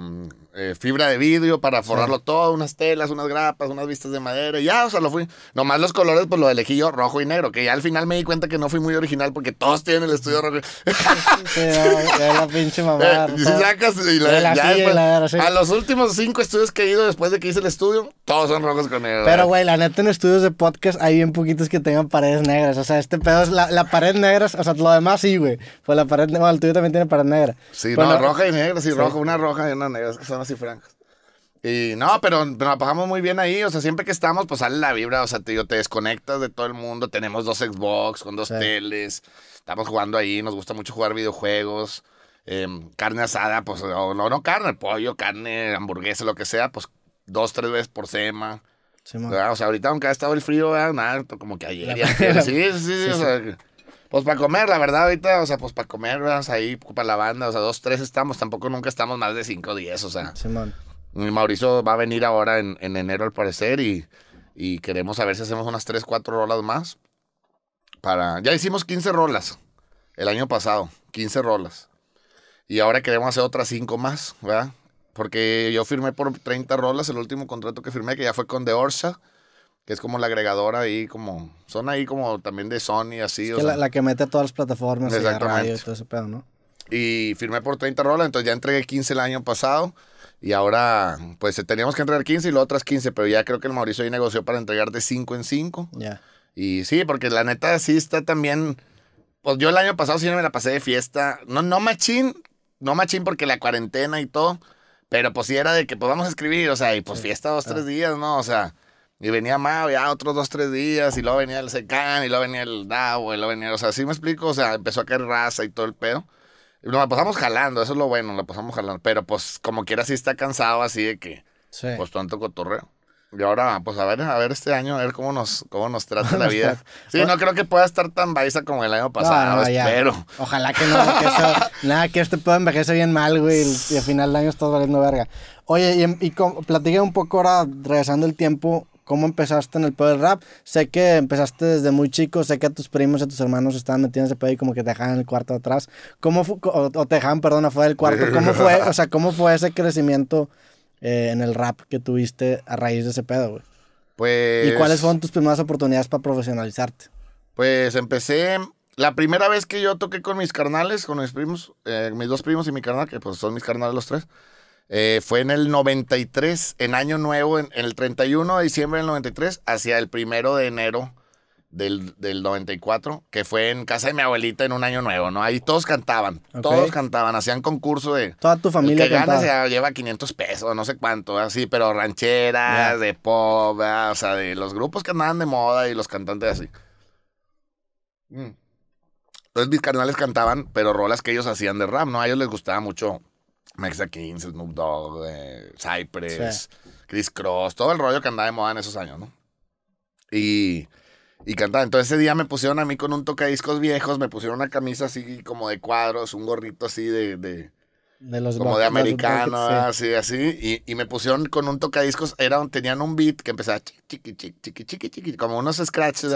eh, fibra de vidrio para forrarlo todo, unas telas, unas grapas, unas vistas de madera, y ya, o sea, lo fui. Nomás los colores, pues lo elegí yo, rojo y negro, que ya al final me di cuenta que no fui muy original porque todos tienen el estudio rojo. Sí, la pinche mamá. Eh, y sacas y A los últimos cinco estudios que he ido después de que hice el estudio, todos son rojos con negro. Pero, güey, la neta en estudios de podcast hay bien poquitos que tengan paredes negras, o sea, este pedo es la, pared negra, o sea, lo demás sí, güey. Pues la pared, bueno, el tuyo también tiene pared negra. Sí, pues no, roja y negra, sí, rojo, una roja y una negra, que son así francas. Y no, pero nos apagamos muy bien ahí. O sea, siempre que estamos, pues sale la vibra. O sea, te, te desconectas de todo el mundo. Tenemos dos Xbox con dos teles. Estamos jugando ahí. Nos gusta mucho jugar videojuegos. Em, carne asada, pues, o no, no carne, pollo, carne, hamburguesa, lo que sea, pues dos, tres veces por semana o sea, ahorita aunque ha estado el frío, ¿verdad? como que ayer. sí, sí, sí, sí, o sea, pues para comer, la verdad, ahorita, o sea, pues para comer, vamos ahí, para la banda, o sea, dos, tres estamos, tampoco nunca estamos más de cinco, diez, o sea. Simón. Mauricio va a venir ahora en, enero, al parecer, y, y queremos saber si hacemos unas tres, cuatro rolas más. Para... Ya hicimos 15 rolas el año pasado, 15 rolas. Y ahora queremos hacer otras cinco más, ¿verdad? Porque yo firmé por 30 rolas el último contrato que firmé, que ya fue con De Orsa que es como la agregadora ahí, como. Son ahí como también de Sony, así. La, que mete todas las plataformas y firmé por 30 rolas, entonces ya entregué 15 el año pasado. Y ahora, pues eh, teníamos que entregar 15 y luego otras 15, pero ya creo que el Mauricio ahí negoció para entregar de 5 en 5. Ya. Y sí, porque la neta sí está también. Pues yo el año pasado sí me la pasé de fiesta. No, no machín, no machín porque la cuarentena y todo. Pero pues sí era de que pues vamos a escribir, o sea, y pues fiesta dos, ah. tres días, ¿no? O sea, y venía Mau, ya otros dos, tres días, y luego venía el Secán, y luego venía el Davo, y luego venía. O sea, ¿sí me explico? O sea, empezó a caer raza y todo el pedo. Y nos pasamos jalando, eso es lo bueno, lo pasamos jalando. Pero pues, como quiera, sí está cansado así de que. Sí. Pues tanto cotorreo. Y ahora, pues a ver, a ver este año, a ver cómo nos, cómo nos trata la vida. Sí, no creo que pueda estar tan baiza... como el año pasado, no, no, Ojalá que no, que eso, nada, que este pueda envejecer bien mal, güey, y al final del año estás valiendo verga. Oye, y, em, y, un poco ahora, regresando el tiempo, cómo empezaste en el pedo del rap. Sé que empezaste desde muy chico, sé que a tus primos y a tus hermanos estaban metidos en ese pedo y como que te dejaban el cuarto atrás. ¿Cómo fue, o, te dejaban, perdón, afuera del cuarto? ¿Cómo fue, o sea, cómo fue ese crecimiento eh, en el rap que tuviste a raíz de ese pedo, güey? Pues... ¿Y cuáles fueron tus primeras oportunidades para profesionalizarte? Pues empecé la primera vez que yo toqué con mis carnales, con mis primos, eh, mis dos primos y mi carnal, que pues son mis carnales los tres, eh, fue en el 93, en Año Nuevo, en, el 31 de diciembre del 93, hacia el primero de enero del, 94, que fue en casa de mi abuelita en un Año Nuevo, ¿no? Ahí todos cantaban, todos cantaban, hacían concurso de... Toda tu familia que gana se lleva 500 pesos, no sé cuánto, así, pero rancheras, de pop, ah, o sea, de los grupos que andaban de moda y los cantantes así. Mm. Entonces mis carnales cantaban, pero rolas que ellos hacían de rap, ¿no? A ellos les gustaba mucho Mexa Kings, Snoop Dogg, eh, Cypress, sí. Cross, todo el rollo que andaba de moda en esos años, ¿no? Y, y cantaba. Entonces ese día me pusieron a mí con un tocadiscos viejos, me pusieron una camisa así como de cuadros, un gorrito así de, de de los como de americano, así, así. Y, me pusieron con un tocadiscos, era tenían un beat que empezaba chiqui, chiqui, chiqui, chiqui, chiqui, como unos scratches,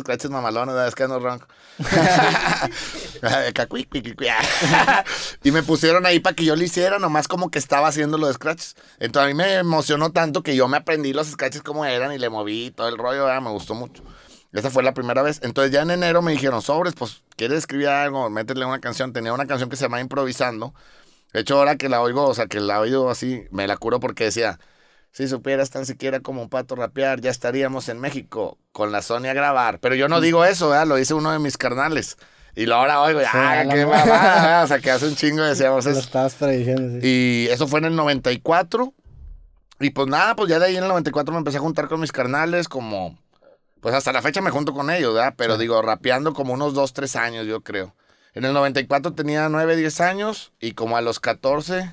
scratches mamalones, es que no ronco. y me pusieron ahí para que yo lo hiciera, nomás como que estaba haciendo los scratches. Entonces a mí me emocionó tanto que yo me aprendí los scratches como eran y le moví todo el rollo, me gustó mucho. Esa fue la primera vez. Entonces ya en enero me dijeron, sobres, pues, ¿quieres escribir algo? Métele una canción. Tenía una canción que se llama Improvisando, de hecho, ahora que la oigo, o sea, que la oigo así, me la curo porque decía, si supieras tan siquiera como un pato rapear, ya estaríamos en México con la Sony a grabar. Pero yo no digo eso, ¿verdad? Lo dice uno de mis carnales. Y lo ahora oigo, ya ah, qué mamada, o sea, que hace un chingo decíamos eso. Lo estabas Y eso fue en el 94. Y pues nada, pues ya de ahí en el 94 me empecé a juntar con mis carnales, como, pues hasta la fecha me junto con ellos, ¿verdad? Pero digo, rapeando como unos dos, tres años, yo creo. En el 94 tenía 9, 10 años y como a los 14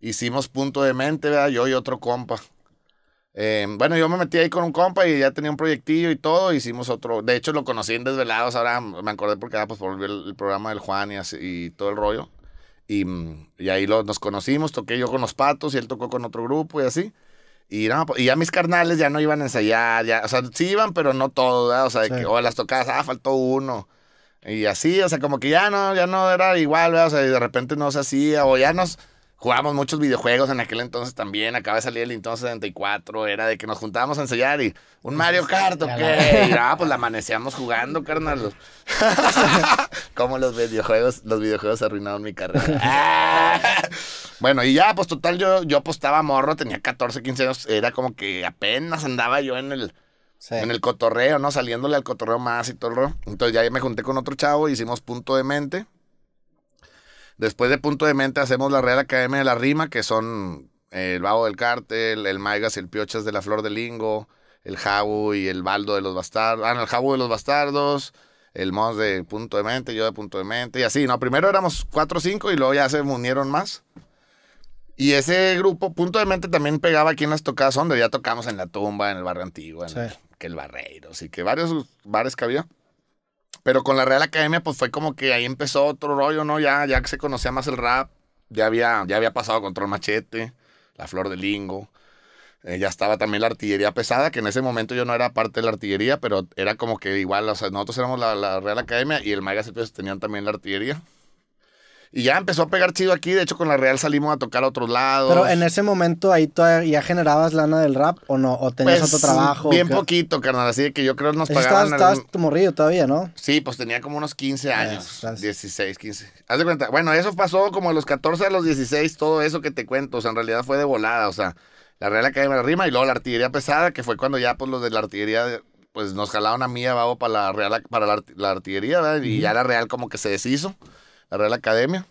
hicimos punto de mente, ¿verdad? Yo y otro compa. Em, bueno, yo me metí ahí con un compa y ya tenía un proyectillo y todo. Hicimos otro. De hecho, lo conocí en Desvelados. Ahora me acordé porque era ah, pues, por el, programa del Juan y, y todo el rollo. Y, mm, ahí nos conocimos. Toqué yo con los patos y él tocó con otro grupo y así. Y, ya mis carnales ya no iban a ensayar. Ya, o sea, sí iban, pero no todos. O sea, que, o las tocadas, ah, faltó uno. Y así, o sea, como que ya no, ya no era igual, O sea, y de repente no se hacía, o ya nos jugábamos muchos videojuegos en aquel entonces también, acaba de salir el Nintendo 74, era de que nos juntábamos a enseñar y un pues Mario Kart, ¿o qué? Y ah, pues la amanecíamos jugando, carnal. Como los videojuegos, los videojuegos arruinaron mi carrera. Bueno, y ya, pues total, yo, yo apostaba morro, tenía 14, 15 años, era como que apenas andaba yo en el en el cotorreo, ¿no? Saliéndole al cotorreo más y todo el Entonces ya me junté con otro chavo, y hicimos punto de mente. Después de punto de mente hacemos la Real Academia de la Rima, que son eh, el Babo del Cártel, el Maigas y el Piochas de la Flor de Lingo, el Jabu y el Baldo de los Bastardos. Ah, el Jabu de los Bastardos, el Mons de punto de mente, yo de punto de mente, y así, ¿no? Primero éramos cuatro o cinco y luego ya se unieron más. Y ese grupo, punto de mente, también pegaba aquí en las tocadas donde ya tocamos en la tumba, en el barrio antiguo, que el barreiro, sí, que varios bares que había. Pero con la Real Academia, pues fue como que ahí empezó otro rollo, ¿no? Ya, ya que se conocía más el rap, ya había, ya había pasado Control Machete, La Flor de Lingo. Eh, ya estaba también la artillería pesada, que en ese momento yo no era parte de la artillería, pero era como que igual, o sea, nosotros éramos la, Real Academia y el pues tenían también la artillería. Y ya empezó a pegar chido aquí. De hecho, con la Real salimos a tocar a otros lados. Pero en ese momento ahí tú ya generabas lana del rap o no? ¿O tenías pues, otro trabajo? Bien poquito, carnal. Así que yo creo que nos pagaban. Estabas, morrido todavía, ¿no? Sí, pues tenía como unos 15 ah, años. 16, 15. Haz de cuenta. Bueno, eso pasó como a los 14 a los 16, todo eso que te cuento. O sea, en realidad fue de volada. O sea, la Real Academia de la Rima y luego la artillería pesada, que fue cuando ya, pues los de la artillería. Pues nos jalaron a mí a para la Real, para la, artillería, ¿verdad? Y ya la Real como que se deshizo la Real Academia.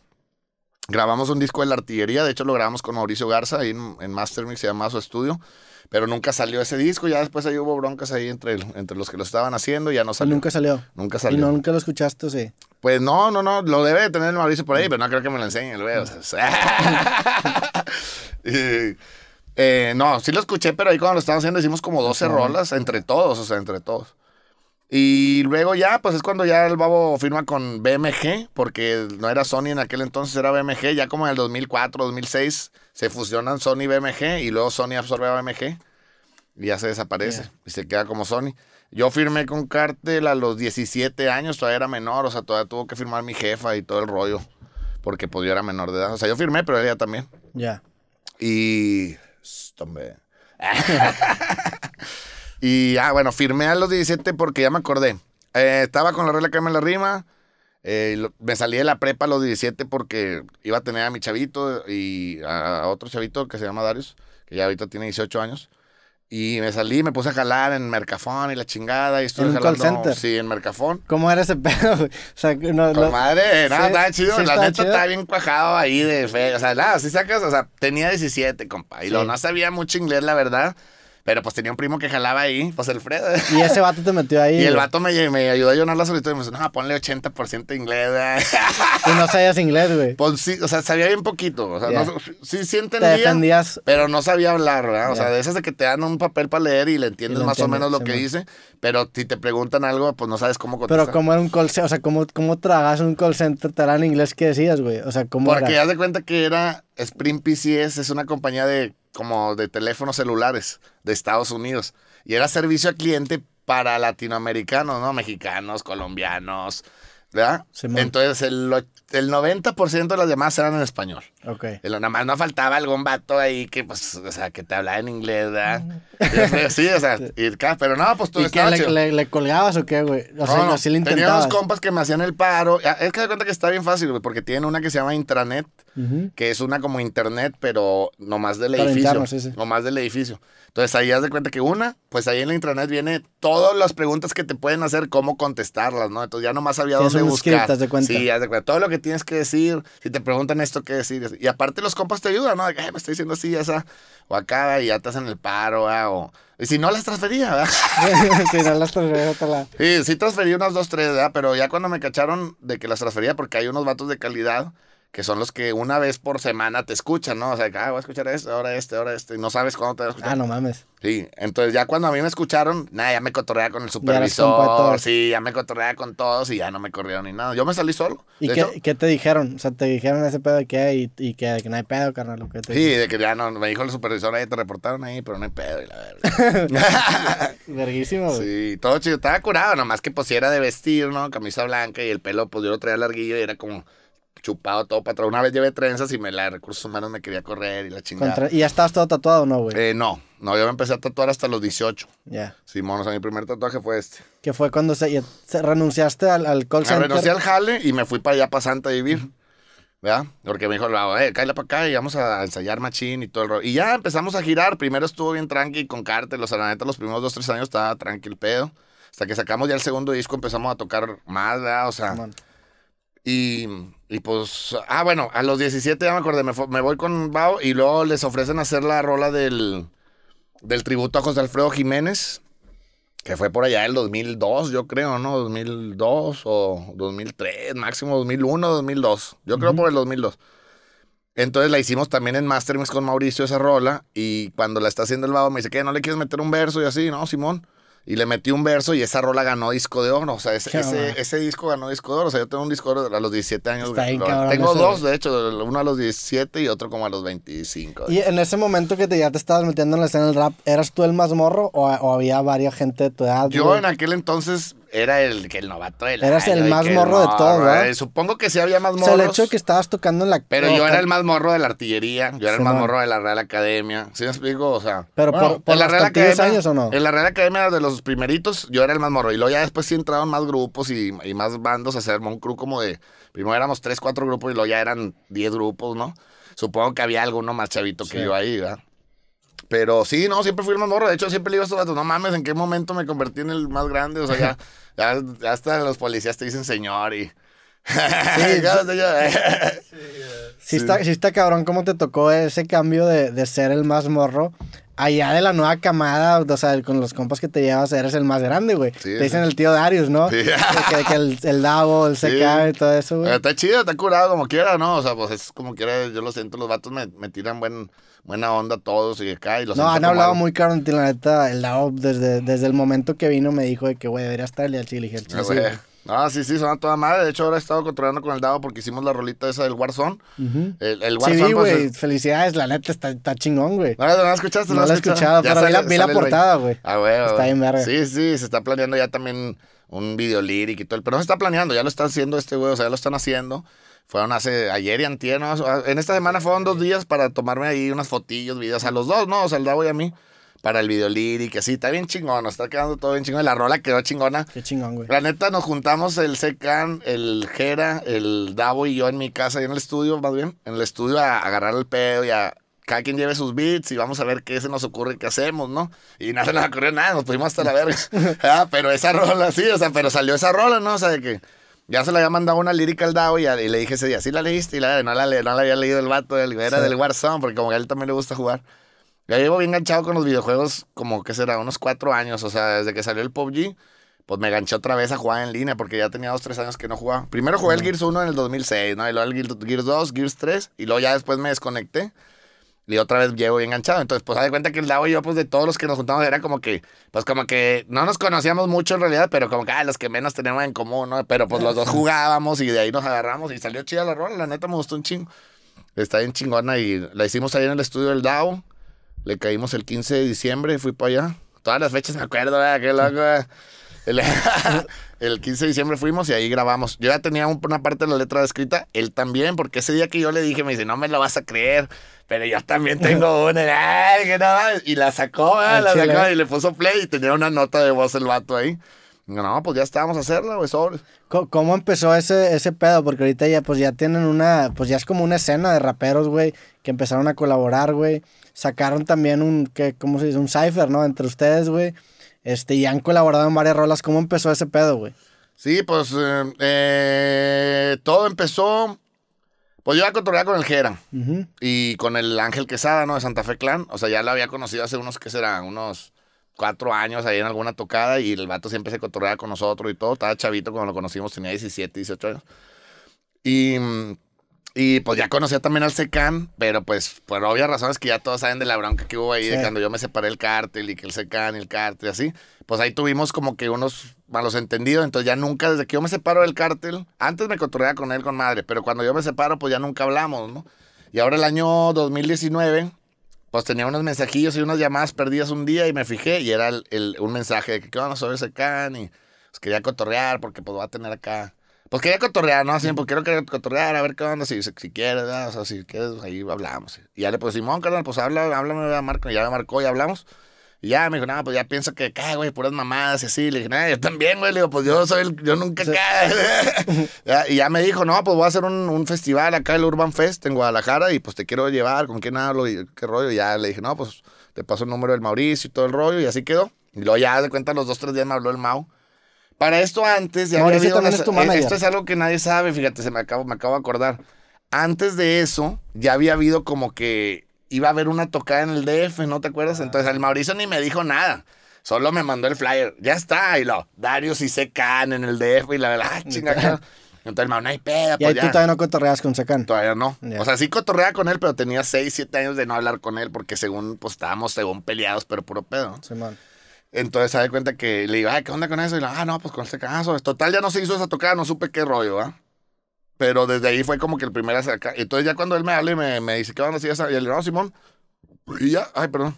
Grabamos un disco de la artillería, de hecho lo grabamos con Mauricio Garza ahí en, en se llama su estudio, pero nunca salió ese disco, ya después ahí hubo broncas ahí entre, los que lo estaban haciendo, ya no salió. Nunca salió. Nunca salió. Y nunca lo escuchaste, sí. Pues no, no, no, lo debe de tener Mauricio por ahí, pero no creo que me lo enseñe el eh, no, sí lo escuché, pero ahí cuando lo estaban haciendo hicimos como 12 rolas entre todos, o sea, entre todos. Y luego ya, pues es cuando ya el babo firma con BMG, porque no era Sony en aquel entonces, era BMG. Ya como en el 2004, 2006, se fusionan Sony y BMG y luego Sony absorbe a BMG y ya se desaparece y se queda como Sony. Yo firmé con Cartel a los 17 años, todavía era menor, o sea, todavía tuvo que firmar mi jefa y todo el rollo, porque pues yo era menor de edad. O sea, yo firmé, pero ella también. Ya. y Y... Y, ah, bueno, firmé a los 17 porque ya me acordé. Eh, estaba con la regla que me la rima. Eh, me salí de la prepa a los 17 porque iba a tener a mi chavito y a, otro chavito que se llama Darius, que ya ahorita tiene 18 años. Y me salí, me puse a jalar en Mercafón y la chingada. Y estuve ¿En un Sí, en Mercafón. ¿Cómo era ese pedo? O sea, no, madre, nada chido. la neta estaba bien cuajado ahí de fe. O sea, nada, si sacas, o sea, tenía 17, compa. Y lo, no sabía mucho inglés, la verdad. Pero pues tenía un primo que jalaba ahí, pues el Fred. Y ese vato te metió ahí. Y el vato me, ayudó a llenar la y me dice, no, ponle 80% inglés. Y no sabías inglés, güey. Pues sí, o sea, sabía bien poquito. O sea, sí, sí entendía. Pero no sabía hablar, ¿verdad? O sea, de esas de que te dan un papel para leer y le entiendes más o menos lo que dice. Pero si te preguntan algo, pues no sabes cómo contestar. Pero cómo era un call center, o sea, cómo, cómo tragas un call center, te inglés que decías, güey. O sea, cómo Porque ya de cuenta que era Sprint PCS, es una compañía de como de teléfonos celulares de Estados Unidos. Y era servicio a cliente para latinoamericanos, ¿no? Mexicanos, colombianos, ¿verdad? Entonces el, por 90% de las llamadas eran en español. Ok. nada más no faltaba algún vato ahí que, pues, o sea, que te hablaba en inglés, ¿verdad? Mm. sí, o sea, y, pero no, pues tú ¿Y qué, le, colgabas o qué, güey? no, Tenía unos compas que me hacían el paro. Ah, es que das cuenta que está bien fácil, güey, porque tienen una que se llama intranet, que es una como internet, pero nomás del edificio. Claro, sí, sí. Nomás del edificio. Entonces ahí haz de cuenta que una, pues ahí en la intranet viene todas las preguntas que te pueden hacer, cómo contestarlas, ¿no? Entonces ya nomás había dos dónde buscar. de Sí, de cuenta. Todo lo que tienes que decir, si te preguntan esto, ¿qué decir? Y aparte los compas te ayudan, ¿no? me estoy diciendo así, esa, o acá, y ya estás en el paro, ah, o... Y si no las transfería, ¿verdad? si no las transfería, Sí, sí transferí unas dos, tres, ¿verdad? Pero ya cuando me cacharon de que las transfería, porque hay unos vatos de calidad que son los que una vez por semana te escuchan, ¿no? O sea, ah, voy a escuchar esto, ahora este, ahora este, y no sabes cuándo te vas a escuchar. Ah, no mames. Sí, entonces ya cuando a mí me escucharon, nada, ya me cotorrea con el supervisor, sí, ya me cotorrea con todos y ya no me corrieron ni nada. Yo me salí solo. ¿Y qué, qué, te dijeron? O sea, te dijeron ese pedo de que hay y, que, no hay pedo, carnal. Lo que te sí, de que ya no, me dijo el supervisor, ahí te reportaron ahí, pero no hay pedo, y la verdad. Verguísimo, Sí, todo chido, estaba curado, nomás que pues de vestir, ¿no? Camisa blanca y el pelo, pues yo lo traía larguillo y era como chupado todo para atrás. Una vez llevé trenzas y me la de recursos humanos me quería correr y la chingada. ¿Y ya estabas todo tatuado o no, güey? Eh, no, no, yo me empecé a tatuar hasta los 18. Ya. Sí, Simón, o sea, mi primer tatuaje fue este. Que fue cuando se, renunciaste al, al call renuncié al jale y me fui para allá para Santa a vivir. ¿verdad? Porque me dijo, ah, eh, cállate para acá y vamos a ensayar machín y todo el rollo. Y ya empezamos a girar. Primero estuvo bien tranqui con cártel, O sea, la neta, los primeros dos, tres años estaba tranqui el pedo. Hasta que sacamos ya el segundo disco empezamos a tocar más, ¿verdad? O sea, y y pues, ah, bueno, a los 17 ya me acordé, me, voy con Bao y luego les ofrecen hacer la rola del, del tributo a José Alfredo Jiménez, que fue por allá del 2002, yo creo, ¿no? 2002 o 2003, máximo 2001, 2002. Yo creo por el 2002. Entonces la hicimos también en Mastermix con Mauricio esa rola y cuando la está haciendo el Bao me dice, que ¿No le quieres meter un verso y así? No, Simón y le metí un verso y esa rola ganó disco de oro. O sea, ese, disco ganó disco de oro. O sea, yo tengo un disco de a los 17 años. tengo dos, de hecho, uno a los 17 y otro como a los 25. Y en ese momento que te, ya te estabas metiendo en la escena del rap, ¿eras tú el más morro o, había varias gente de tu edad? Yo en aquel entonces era el, que el novato del Eras el más morro de todos, ¿verdad? Eh, supongo que sí había más morros. O sea, el hecho que estabas tocando en la... Pero yo era el más morro de la artillería, yo era el más morro de la Real Academia. ¿Sí me explico? O sea... Pero por, por en la años o no? En la Real Academia de los primeritos yo era el más morro. Y luego ya después sí entraban más grupos y, más bandos a hacer un crew como de... Primero éramos tres, cuatro grupos y luego ya eran diez grupos, ¿no? Supongo que había alguno más chavito que yo ahí, ¿verdad? Pero sí, no, siempre fui el más morro. De hecho, siempre le iba a estos No mames, ¿en qué momento me convertí en el más grande? O sea, ya, hasta los policías te dicen señor y... sí, sí, sí, está, sí, está, cabrón cómo te tocó ese cambio de, ser el más morro. Allá de la nueva camada, o sea, con los compas que te llevas, eres el más grande, güey. te dicen el tío Darius, ¿no? Sí. que, el, el Davo, el CK y todo eso, güey. Está chido, está curado como quiera, ¿no? O sea, pues es como quiera, yo lo siento, los vatos me tiran buen buena onda todos y acá. Y los no, han hablado muy caro, la neta, el DAO, desde, desde el momento que vino me dijo de que, güey, debería estarle al ah, chile. El chile sí, Ah, sí, sí, suena toda madre. De hecho, ahora he estado controlando con el Dado porque hicimos la rolita esa del Warzone. el, Warzone. Sí, pues, güey. Felicidades, la neta, está, está chingón, güey. No, no la escuchaste, no, la he escuchado. Pero vi la, portada, güey. Ah, güey. Está bien verga. Sí, sí, se está planeando ya también un video lírico y todo. Pero no se está planeando, ya lo están haciendo este güey, o sea, ya lo están haciendo. Fueron hace ayer y antier, ah, En esta semana fueron dos días para tomarme ahí unas fotillos, videos a los dos, ¿no? O sea, el Davo y a mí. Para el video lírico, sí, está bien chingón, está quedando todo bien chingón. La rola quedó chingona. Qué chingón, güey. La neta, nos juntamos el Secan, el Jera, el Davo y yo en mi casa, y en el estudio, más bien, en el estudio a agarrar el pedo y a cada quien lleve sus beats y vamos a ver qué se nos ocurre, qué hacemos, ¿no? Y nada se nos ocurrió nada, nos pusimos hasta la verga. ah, pero esa rola, sí, o sea, pero salió esa rola, ¿no? O sea, de que ya se le había mandado una lírica al Dao y, le dije ese día, ¿sí la leíste? Y la, no, la, no la había leído el vato, era del Warzone, porque como que a él también le gusta jugar. Ya llevo bien enganchado con los videojuegos como, que será? Unos cuatro años, o sea, desde que salió el PUBG, pues me ganché otra vez a jugar en línea, porque ya tenía dos, tres años que no jugaba. Primero jugué el mm. Gears 1 en el 2006, ¿no? Y luego el Gears 2, Gears 3, y luego ya después me desconecté. Y otra vez llego bien enganchado. Entonces, pues, haz de cuenta que el Davo y yo, pues, de todos los que nos juntamos, era como que, pues, como que no nos conocíamos mucho en realidad, pero como que, ah, los que menos tenemos en común, ¿no? Pero, pues, los dos jugábamos y de ahí nos agarramos y salió chida la rola. La neta me gustó un chingo. Está bien chingona y la hicimos ahí en el estudio del Dao. Le caímos el 15 de diciembre y fui para allá. Todas las fechas me acuerdo, ¿verdad? Qué loco, el, el, 15 de diciembre fuimos y ahí grabamos. Yo ya tenía una parte de la letra escrita, él también, porque ese día que yo le dije, me dice, no me lo vas a creer, pero yo también tengo una. Y la sacó, la sacó y le puso play y tenía una nota de voz el vato ahí. No, pues ya estábamos a hacerla, güey, sobre. ¿Cómo empezó ese, ese pedo? Porque ahorita ya, pues ya tienen una, pues ya es como una escena de raperos, güey, que empezaron a colaborar, güey. Sacaron también un, que, ¿cómo se dice? Un cipher, ¿no? Entre ustedes, güey. Este, y han colaborado en varias rolas. ¿Cómo empezó ese pedo, güey? Sí, pues eh, eh, todo empezó. Pues yo a cotorrear con el Jera y con el Ángel Quesada, ¿no? De Santa Fe Clan. O sea, ya lo había conocido hace unos, ¿qué será? Unos cuatro años ahí en alguna tocada y el vato siempre se cotorreaba con nosotros y todo. Estaba chavito cuando lo conocimos, tenía 17, 18 años. Y mm, y pues ya conocía también al SECAN, pero pues por obvias razones que ya todos saben de la bronca que hubo ahí, de cuando yo me separé el cártel y que el SECAN y el cártel y así. Pues ahí tuvimos como que unos malos entendidos, entonces ya nunca, desde que yo me separo del cártel, antes me cotorreaba con él con madre, pero cuando yo me separo pues ya nunca hablamos, ¿no? Y ahora el año 2019 pues tenía unos mensajillos y unas llamadas perdidas un día y me fijé y era el, un mensaje de que, ¿qué a ver Y pues, quería cotorrear porque pues va a tener acá pues quería cotorrear, ¿no? Siempre pues, quiero cotorrear, a ver qué onda, si, si quieres, o sea, si quieres, pues, ahí hablamos. Y ya le puse, Simón, carnal, pues habla, háblame, Marco, ya me marcó, y hablamos. Y ya me dijo, no, pues ya pienso que cae, güey, puras mamadas y así. Le dije, nada, yo también, güey. Le digo, pues yo soy el, yo nunca cae. y ya me dijo, no, pues voy a hacer un, festival acá, el Urban Fest en Guadalajara, y pues te quiero llevar, con quién hablo y qué rollo. Y ya le dije, no, pues te paso el número del Mauricio y todo el rollo, y así quedó. Y luego ya de cuenta, los dos, tres días me habló el Mau. Para esto antes ya había Esto es algo que nadie sabe, fíjate, se me acabo, me acabo de acordar. Antes de eso, ya había habido como que iba a haber una tocada en el DF, ¿no te acuerdas? Entonces, el Mauricio ni me dijo nada. Solo me mandó el flyer. Ya está. Y lo, Darius y Secan en el DF y la verdad, ah, chingada. Entonces, no hay pedo Pues y tú todavía no cotorreas con Todavía no. O sea, sí cotorreaba con él, pero tenía 6, 7 años de no hablar con él porque según, pues estábamos según peleados, pero puro pedo. Sí, man. Entonces se da cuenta que le digo, ay, ¿qué onda con eso? Y le digo, ah, no, pues con este caso. Total, ya no se hizo esa tocada, no supe qué rollo, ¿ah? Pero desde ahí fue como que el primer sacar. Entonces ya cuando él me habla y me, dice, ¿qué onda? Si ya y digo no, Simón. Y ya, ay, perdón.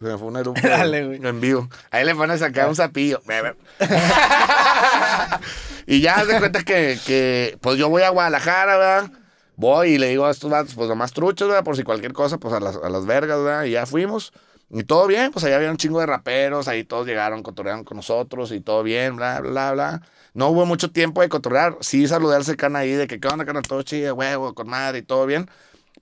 Se me fue un güey. en vivo. Ahí le van a sacar un sapillo. y ya de cuenta que, que, pues yo voy a Guadalajara, ¿verdad? Voy y le digo a estos vatos, pues nomás truchos, ¿verdad? Por si cualquier cosa, pues a las, a las vergas, ¿verdad? Y ya fuimos. Y todo bien, pues allá había un chingo de raperos, ahí todos llegaron, cotorrearon con nosotros y todo bien, bla, bla, bla. No hubo mucho tiempo de cotorrear. Sí, saludarse al cercano ahí de que, ¿qué onda, carnal? Todo chido, huevo, con madre y todo bien.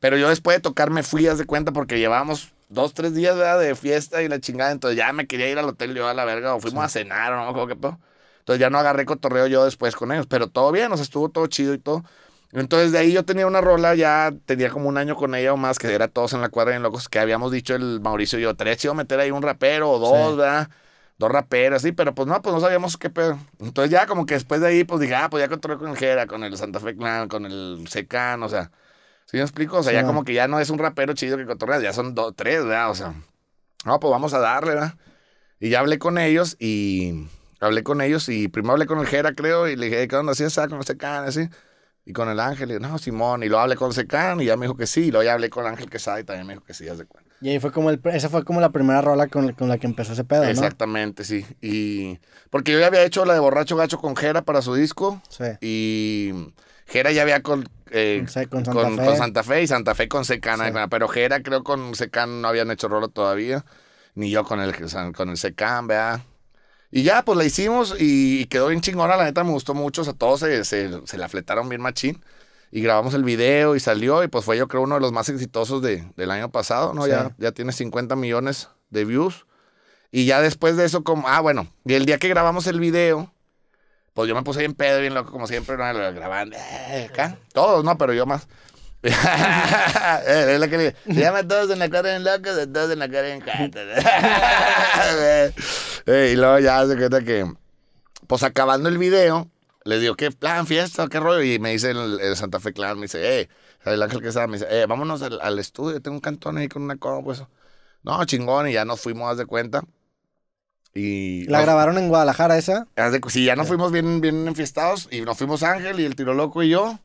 Pero yo después de tocar me fui, haz de cuenta, porque llevábamos dos, tres días ¿verdad? de fiesta y la chingada. Entonces ya me quería ir al hotel yo a la verga, o fuimos a cenar, o no, como que todo. Entonces ya no agarré cotorreo yo después con ellos, pero todo bien, nos estuvo todo chido y todo. Entonces de ahí yo tenía una rola, ya tenía como un año con ella o más, que era todos en la cuadra en locos, que habíamos dicho el Mauricio y yo, tres, iba a meter ahí un rapero o dos, ¿verdad? Dos raperos, sí, pero pues no, pues no sabíamos qué pedo. Entonces ya como que después de ahí, pues dije, ah, pues ya controlé con el Jera, con el Santa Fe Clan, con el Secan, o sea, ¿sí me explico? O sea, ya como que ya no es un rapero chido que controlas, ya son dos, tres, ¿verdad? O sea, no, pues vamos a darle, ¿verdad? Y ya hablé con ellos y hablé con ellos y primero hablé con el Jera, creo, y le dije, ¿qué onda? Así, ¿sabes? con el Secan, así y con el ángel, y, no, Simón, y lo hablé con Secán, y ya me dijo que sí, y hablé con Ángel Quesada y también me dijo que sí, ya se cuenta. Y ahí fue como el, esa fue como la primera rola con, la que empezó ese pedo, ¿no? Exactamente, sí. Y porque yo ya había hecho la de Borracho Gacho con Jera para su disco. Sí. Y Jera ya había eh, con, Santa Fe y Santa Fe con Secán, Pero Jera creo con Secán no habían hecho rola todavía, ni yo con el, con el Secán, ¿verdad? Y ya, pues la hicimos y quedó bien chingona. La neta me gustó mucho. O todos se, la fletaron bien machín. Y grabamos el video y salió. Y pues fue, yo creo, uno de los más exitosos del año pasado, ¿no? Ya, ya tiene 50 millones de views. Y ya después de eso, como. Ah, bueno. Y el día que grabamos el video, pues yo me puse bien pedo, bien loco, como siempre, ¿no? grabando. Eh, todos, ¿no? Pero yo más. Eh, es Se llama todos en la cara en locos, todos en la cara en eh, y luego ya se cuenta que, pues acabando el video, le digo, ¿qué plan, fiesta, qué rollo? Y me dice el, Santa Fe Clan, me dice, eh, el ángel que sabe, me dice, eh, vámonos al, estudio, tengo un cantón ahí con una pues eso. No, chingón, y ya nos fuimos, haz de cuenta. Y ¿La grabaron en Guadalajara esa? sí, ya nos fuimos bien, bien enfiestados y nos fuimos Ángel y el tiro loco y yo.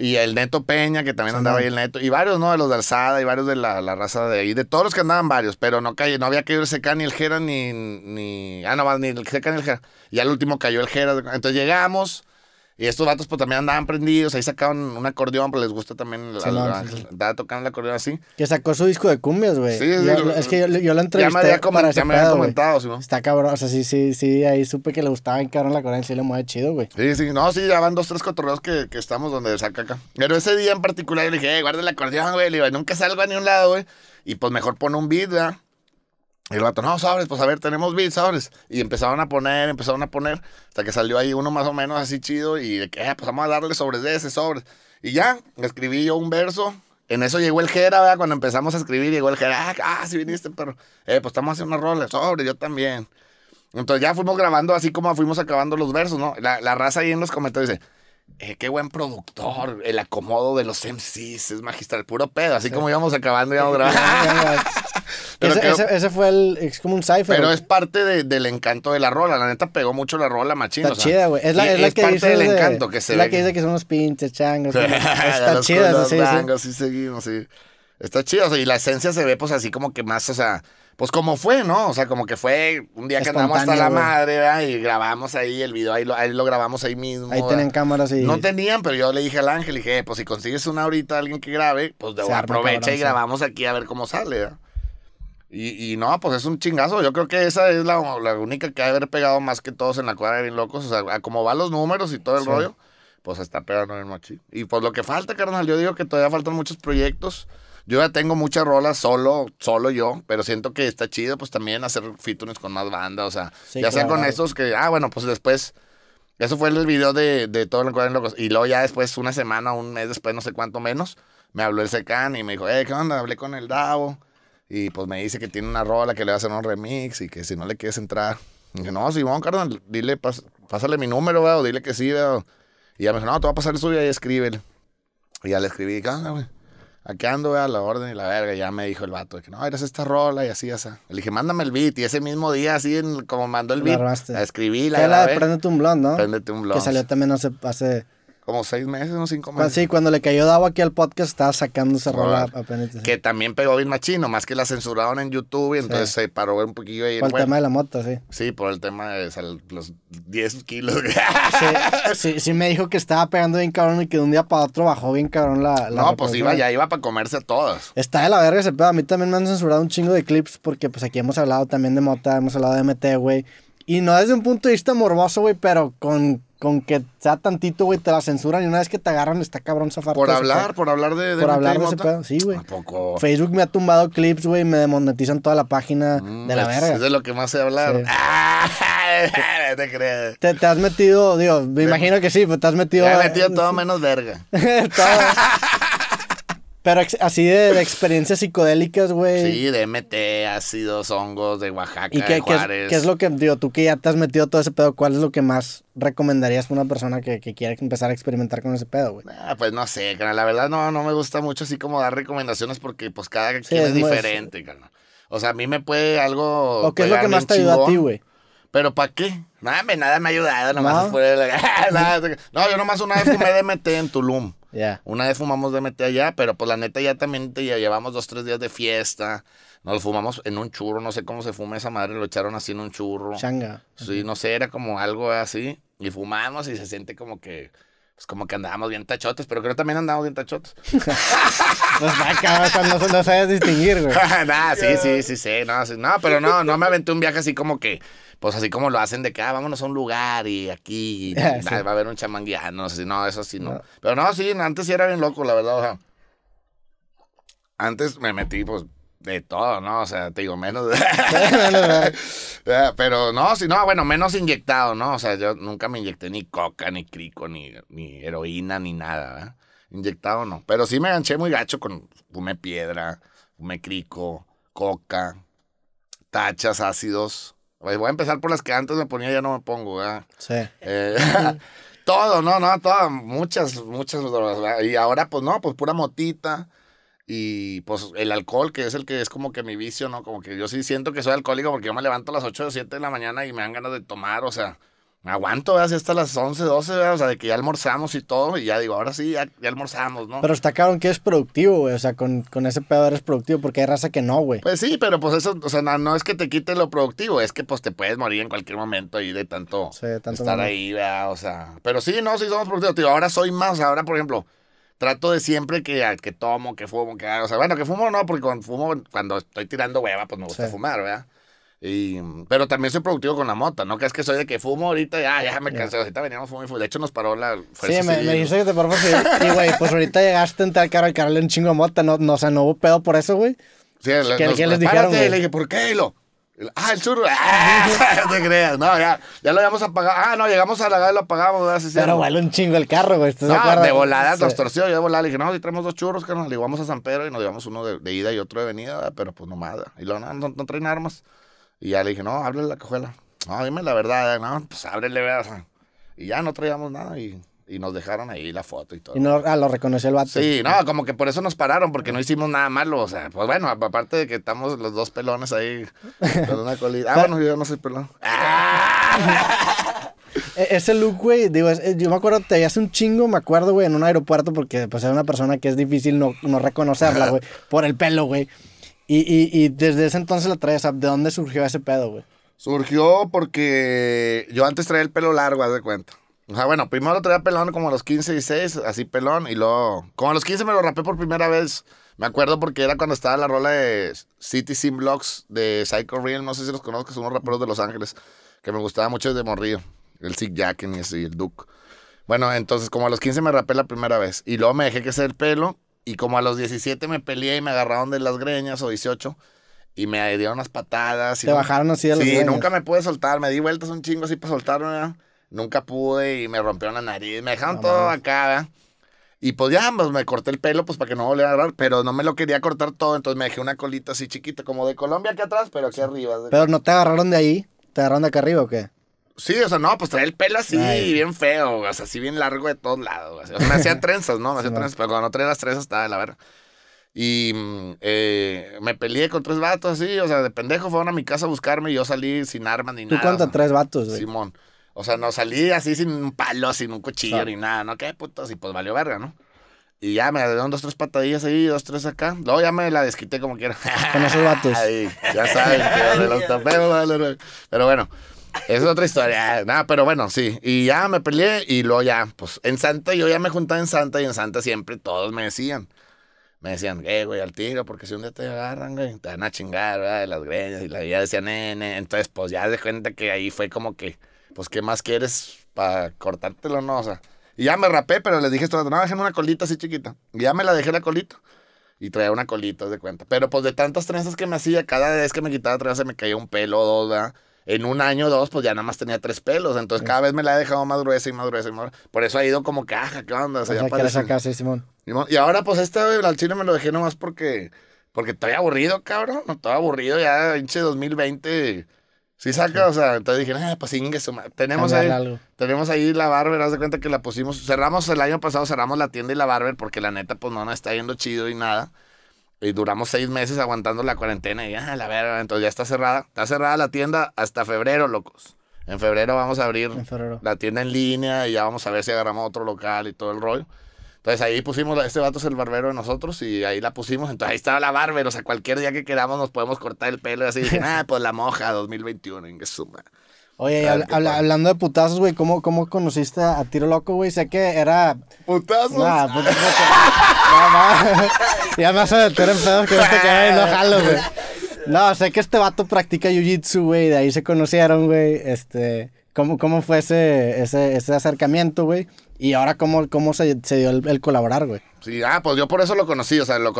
Y el Neto Peña, que también andaba ahí el Neto. Y varios, ¿no? De los de Alzada y varios de la, la raza de ahí. De todos los que andaban varios, pero no cayó no había caído el Seca ni el Jera ni, ni. Ah, no, ni el Seca ni el Jera. Y al último cayó el Jera. Entonces llegamos y estos vatos pues también andaban prendidos, ahí sacaban un acordeón, pero pues, les gusta también la, sí, la, el acordeón así. Que sacó su disco de cumbias, güey. Sí, sí. es que yo, lo la entrevisté. Ya me había, comentado, sí, ¿no? Está cabrón, o sea, sí, sí, sí, ahí supe que le gustaba en la acordeón, sí le mueve chido, güey. Sí, sí, no, sí, ya van dos, tres cotorreos que, que estamos donde saca acá. Pero ese día en particular yo le dije, eh, guarda el acordeón, güey, le nunca salgo a un lado, güey. Y pues mejor pone un beat, ¿verdad? Y el vato, no, sobres pues a ver, tenemos beats, sobres Y empezaron a poner, empezaron a poner, hasta que salió ahí uno más o menos así chido y de que, eh, pues vamos a darle sobres de ese, sobres. Y ya, escribí yo un verso. En eso llegó el Jera, ¿verdad? Cuando empezamos a escribir, llegó el Jera, ah, ah si viniste, pero, eh, pues estamos haciendo unas rolas, sobre, yo también. Entonces ya fuimos grabando así como fuimos acabando los versos, ¿no? La, raza ahí en los comentarios dice, eh, qué buen productor, el acomodo de los MCs, es magistral, puro pedo, así como íbamos acabando, íbamos grabando. Ese, fue el. Es como un cipher. Pero es parte del encanto de la rola. La neta pegó mucho la rola machina. Está chida, güey. Es la, que parte del encanto que se la que dice que son unos pinches changos. está chida, los sí, seguimos, sí. Está chida o sea, y la esencia se ve, pues, así como que más, o sea, pues como fue, ¿no? O sea, como que fue un día que andamos hasta la madre, ¿verdad? Y grabamos ahí el video, ahí lo, ahí lo grabamos ahí mismo. Ahí tienen cámaras y... No tenían, pero yo le dije al ángel, dije, eh, pues si consigues una ahorita, alguien que grabe, pues aprovecha y grabamos aquí a ver cómo sale, ¿verdad? Y, y, no, pues es un chingazo. Yo creo que esa es la, la, única que ha haber pegado más que todos en la cuadra de bien locos. O sea, como van los números y todo el rollo, pues está pegando bien machi Y pues lo que falta, carnal, yo digo que todavía faltan muchos proyectos. Yo ya tengo muchas rolas solo, solo yo, pero siento que está chido pues también hacer features con más banda. O sea, ya sea con esos que, ah, bueno, pues después... Eso fue el video de, de todo el cuadro locos. Y luego ya después, una semana, un mes después, no sé cuánto menos, me habló el Secan y me dijo, eh, ¿qué onda? Hablé con el Davo y pues me dice que tiene una rola que le va a hacer un remix y que si no le quieres entrar. Y dije, no, Simón, carnal, dile, pásale mi número, weón, dile que sí, veo Y ya me dijo, no, te va a pasar el suyo y escríbele. Y ya le escribí, y güey. Aquí ando, a la orden y la verga. ya me dijo el vato, que no, eres esta rola y así, así. Le dije, mándame el beat. Y ese mismo día, así como mandó el beat, la, escribí. La, un blond, ¿no? Prendete un blond. Que salió también hace como seis meses, o cinco meses. Sí, cuando le cayó agua aquí al podcast, estaba sacando rola apenas. Que también pegó bien machino, más que la censuraron en YouTube y entonces se paró un poquillo ahí. Por el tema de la moto, sí. Sí, por el tema de los 10 kilos. sí, sí, me dijo que estaba pegando bien cabrón y que de un día para otro bajó bien cabrón la. la no, pues ya iba para comerse a todas. Está de la verga ese pedo. A mí también me han censurado un chingo de clips porque, pues aquí hemos hablado también de mota, hemos hablado de MT, güey. Y no desde un punto de vista morboso, güey, pero con con que sea tantito, güey, te la censuran y una vez que te agarran está cabrón zafar. Por hablar, por hablar de, Por hablar de ese pedo, sí, güey. Facebook me ha tumbado clips, güey, me demonetizan toda la página mm, de la pues, verga. Es de lo que más sé hablar. ¡Ah! te Te, has metido, digo, me imagino que sí, pero te has metido... Me he metido todo menos verga. Pero así de, experiencias psicodélicas, güey. Sí, DMT, ácidos, hongos de Oaxaca, ¿Y qué, Juárez. Qué es, lo que, digo, tú que ya te has metido todo ese pedo, cuál es lo que más recomendarías para una persona que, que quiera empezar a experimentar con ese pedo, güey? Ah, pues no sé, carnal. La verdad no, no me gusta mucho así como dar recomendaciones porque pues cada quien es, diferente, carnal. O sea, a mí me puede algo... ¿O qué es lo que más te ayuda a ti, güey? ¿Pero para qué? Nada, nada me ha ayudado, nomás ¿No? no, yo nomás una vez me DMT en Tulum. Una vez fumamos de mete allá, pero pues la neta ya también ya llevamos dos, tres días de fiesta. Nos lo fumamos en un churro, no sé cómo se fuma esa madre, lo echaron así en un churro. Changa. Sí, no sé, era como algo así. Y fumamos y se siente como que es como que andábamos bien tachotes, pero creo que también andábamos bien tachotes. pues vaca, no, no sabes distinguir, güey. nah, sí, sí, sí, sí, no, pero no, no me aventé un viaje así como que, pues así como lo hacen de que, ah, vámonos a un lugar y aquí, ah, va a haber un chamán guía, no, no, eso sí, no. no. Pero no, sí, antes sí era bien loco, la verdad, o sea, antes me metí, pues, de todo, ¿no? O sea, te digo, menos. Eh, pero no, si no, bueno, menos inyectado, ¿no? O sea, yo nunca me inyecté ni coca, ni crico, ni, ni heroína, ni nada, ¿verdad? Inyectado no. Pero sí me ganché muy gacho con fumé piedra, fumé crico, coca, tachas, ácidos. Pues voy a empezar por las que antes me ponía, ya no me pongo, ¿verdad? Sí. Eh, todo, no, no, todas, muchas, muchas drogas. Y ahora, pues no, pues pura motita y pues el alcohol, que es el que es como que mi vicio, ¿no? Como que yo sí siento que soy alcohólico porque yo me levanto a las 8 o 7 de la mañana y me dan ganas de tomar, o sea, me aguanto así hasta las 11, 12, ¿verdad? o sea, de que ya almorzamos y todo, y ya digo, ahora sí, ya, almorzamos, ¿no? Pero está claro que es productivo, o sea, con, ese pedo eres productivo porque hay raza que no, güey. Pues sí, pero pues eso, o sea, no, es que te quite lo productivo, es que pues te puedes morir en cualquier momento ahí de tanto, estar ahí, ¿verdad? o sea, pero sí, no, sí somos productivos, ahora soy más, ahora por ejemplo trato de siempre que, ah, que tomo, que fumo, que hago. O sea, bueno, que fumo no, porque cuando fumo, cuando estoy tirando hueva, pues me gusta fumar, ¿verdad? Y, pero también soy productivo con la mota, ¿no? Que es que soy de que fumo ahorita, ya, ya me cansé, ahorita veníamos fumando y De hecho, nos paró la fuerza Sí, me, dijiste que te paró y, güey, pues ahorita llegaste en tal cara al canal un chingo de mota, no, no, o sea, no hubo pedo por eso, güey. Sí, ¿Qué, nos, les dijeron, le dije, ¿por qué, lo? Ah, el churro. ¡Ah! No te creas. No, ya, ya lo habíamos apagado. Ah, no, llegamos a la gala y lo apagamos. ¿verdad? Pero vale un chingo el carro, güey. No, de volada nos torció. Yo de volada le dije, no, si traemos dos churros, que nos llevamos a San Pedro y nos llevamos uno de, ida y otro de venida. Pero pues nomás. Y luego, no, no, traen armas. Y ya le dije, no, ábrele la cajuela. No, dime la verdad. No, pues ábrele, ¿verdad? Y ya no traíamos nada y y nos dejaron ahí la foto y todo. Y no ah, lo reconoció el vato. Sí, no, como que por eso nos pararon, porque no hicimos nada malo. O sea, pues bueno, aparte de que estamos los dos pelones ahí con una colita. Ah, bueno, yo no soy pelón. E-, ese look, güey, digo, eh, yo me acuerdo, te hace un chingo, me acuerdo, güey, en un aeropuerto, porque pues era una persona que es difícil no, reconocerla, güey, por el pelo, güey. Y, desde ese entonces la traes, ¿de dónde surgió ese pedo, güey? Surgió porque yo antes traía el pelo largo, haz de cuenta. O sea, bueno, primero lo traía pelón como a los 15, y 6, así pelón, y luego. Como a los 15 me lo rapé por primera vez. Me acuerdo porque era cuando estaba la rola de City Sim Blocks de Psycho Real. No sé si los conozco, son unos raperos de Los Ángeles que me gustaba mucho desde morrillo. El Zig Jacken y y el Duke. Bueno, entonces como a los 15 me rapé la primera vez. Y luego me dejé crecer el pelo. Y como a los 17 me peleé y me agarraron de las greñas o 18 y me dieron unas patadas. Y Te bajaron así de Sí, nunca me pude soltar. Me di vueltas un chingo así para soltarme nunca pude y me rompieron la nariz, me dejaron todo acá, ¿verdad? Y pues ya, pues me corté el pelo, pues para que no volviera a agarrar, pero no me lo quería cortar todo, entonces me dejé una colita así chiquita, como de Colombia aquí atrás, pero aquí arriba. Pero no te agarraron de ahí, te agarraron de acá arriba o qué? Sí, o sea, no, pues traía el pelo así, ah, bien feo, o sea, así bien largo de todos lados. O sea, me hacía trenzas, ¿no? Me hacía trenzas, pero cuando no traía las trenzas estaba de la verga. Y mm, eh, me peleé con tres vatos así, o sea, de pendejo fueron a mi casa a buscarme y yo salí sin arma ni nada. ¿Tú cuántas? Tres vatos, güey. Simón. O sea, no salí así sin un palo, sin un cuchillo ni nada, ¿no? ¿Qué putos? Y pues valió verga, ¿no? Y ya me dieron dos, tres patadillas ahí, dos, tres acá. Luego ya me la desquité como quiera. Con esos ya saben que los Pero bueno, es otra historia. Nada, pero bueno, sí. Y ya me peleé y luego ya, pues en Santa, yo ya me juntaba en Santa y en Santa siempre todos me decían. Me decían, eh, güey, al tiro, porque si un día te agarran, güey, te van a chingar, ¿verdad? De las greñas. Y la vida decían, nene. Eh, Entonces, pues ya de cuenta que ahí fue como que pues, ¿qué más quieres para cortártelo, no? O sea, y ya me rapé, pero le dije esto, no, déjenme una colita así chiquita. Y ya me la dejé la colita. Y traía una colita, de cuenta. Pero pues de tantas trenzas que me hacía, cada vez que me quitaba trenza me caía un pelo o dos, ¿verdad? En un año o dos, pues ya nada más tenía tres pelos. Entonces cada vez me la he dejado más gruesa y más gruesa y más Por eso ha ido como caja, ¿qué onda? O ya Simón. Y ahora pues este al chino me lo dejé nomás porque... Porque estoy aburrido, cabrón. Estoy aburrido ya, hinche 2020 Sí saca, o sea, entonces dije, ah, pues sí, tenemos ahí, tenemos ahí la barber, haz de cuenta que la pusimos, cerramos el año pasado, cerramos la tienda y la barber porque la neta, pues no, nos está yendo chido y nada. Y duramos seis meses aguantando la cuarentena y ah, la verga, entonces ya está cerrada, está cerrada la tienda hasta febrero, locos. En febrero vamos a abrir la tienda en línea y ya vamos a ver si agarramos otro local y todo el rollo. Entonces ahí pusimos, este vato es el barbero de nosotros y ahí la pusimos. Entonces ahí estaba la barber, o sea, cualquier día que queramos nos podemos cortar el pelo y así. Dije, ah, pues la moja 2021, en Oye, hablando de putazos, güey, ¿cómo, conociste a Tiro Loco, güey? Sé que era... ¿Putazos? no, ya me vas meter que este no te jalo, No, sé que este vato practica jiu-jitsu, güey, de ahí se conocieron, güey, este... ¿Cómo, cómo fue ese, ese, ese acercamiento, güey? Y ahora, ¿cómo, cómo se, se dio el, colaborar, güey? Sí, ah, pues yo por eso lo conocí, o sea, lo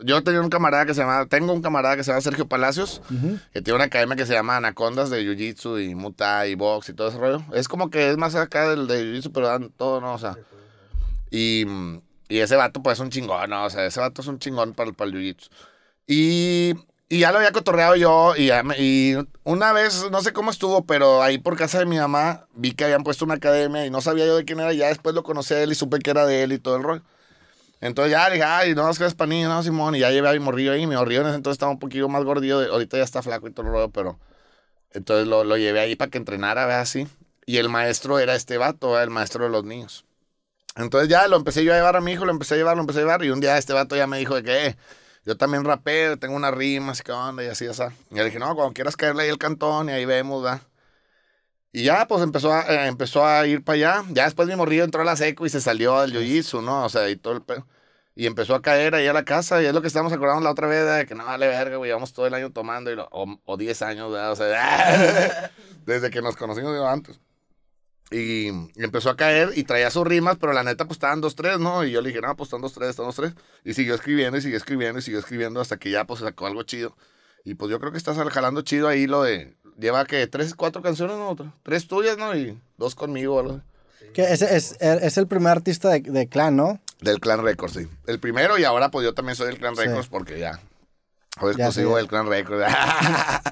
yo tenía un camarada que se llama, tengo un camarada que se llama Sergio Palacios, que tiene una academia que se llama Anacondas de Jiu-Jitsu y Muta y Box y todo ese rollo. Es como que es más acá del de Jiu-Jitsu, pero dan todo, ¿no? O sea, y, y, ese vato pues es un chingón, ¿no? O sea, ese vato es un chingón para, para el Jiu-Jitsu. Y y ya lo había cotorreado yo y, y una vez, no sé cómo estuvo, pero ahí por casa de mi mamá vi que habían puesto una academia y no sabía yo de quién era. Y ya después lo conocí a él y supe que era de él y todo el rollo. Entonces ya dije, ay, no, es que es panillo, no, Simón. Y ya llevé a mi morrillo ahí. Mi morrillo en entonces estaba un poquito más gordillo. De, ahorita ya está flaco y todo el rollo, pero... Entonces lo, llevé ahí para que entrenara, vea así. Y el maestro era este vato, el maestro de los niños. Entonces ya lo empecé yo a llevar a mi hijo, lo empecé a llevar, lo empecé a llevar. Y un día este vato ya me dijo de que... Eh, yo también rapeo, tengo unas rimas, qué onda, y así, así. Y le dije, no, cuando quieras caerle ahí el cantón y ahí vemos, ¿verdad? Y ya, pues empezó a, eh, empezó a ir para allá. Ya después mi morrillo entró a la seco y se salió del yoyizu, ¿no? O sea, y todo el pedo. Y empezó a caer ahí a la casa. Y es lo que estábamos acordando la otra vez, de que no vale verga, güey. Llevamos todo el año tomando, o 10 años, ¿verdad? O sea, desde que nos conocimos digo, antes. Y empezó a caer y traía sus rimas, pero la neta pues estaban dos, tres, ¿no? Y yo le dije, no, pues están dos, tres, están dos, tres. Y siguió escribiendo y siguió escribiendo y siguió escribiendo hasta que ya pues sacó algo chido. Y pues yo creo que estás jalando chido ahí lo de, lleva que tres, cuatro canciones, ¿no? Tres tuyas, ¿no? Y dos conmigo, Que es, es, er, es, el primer artista de, de, Clan, ¿no? Del Clan Records, sí. El primero y ahora pues yo también soy del Clan Records porque ya. Joder, exclusivo sigo del Clan Records.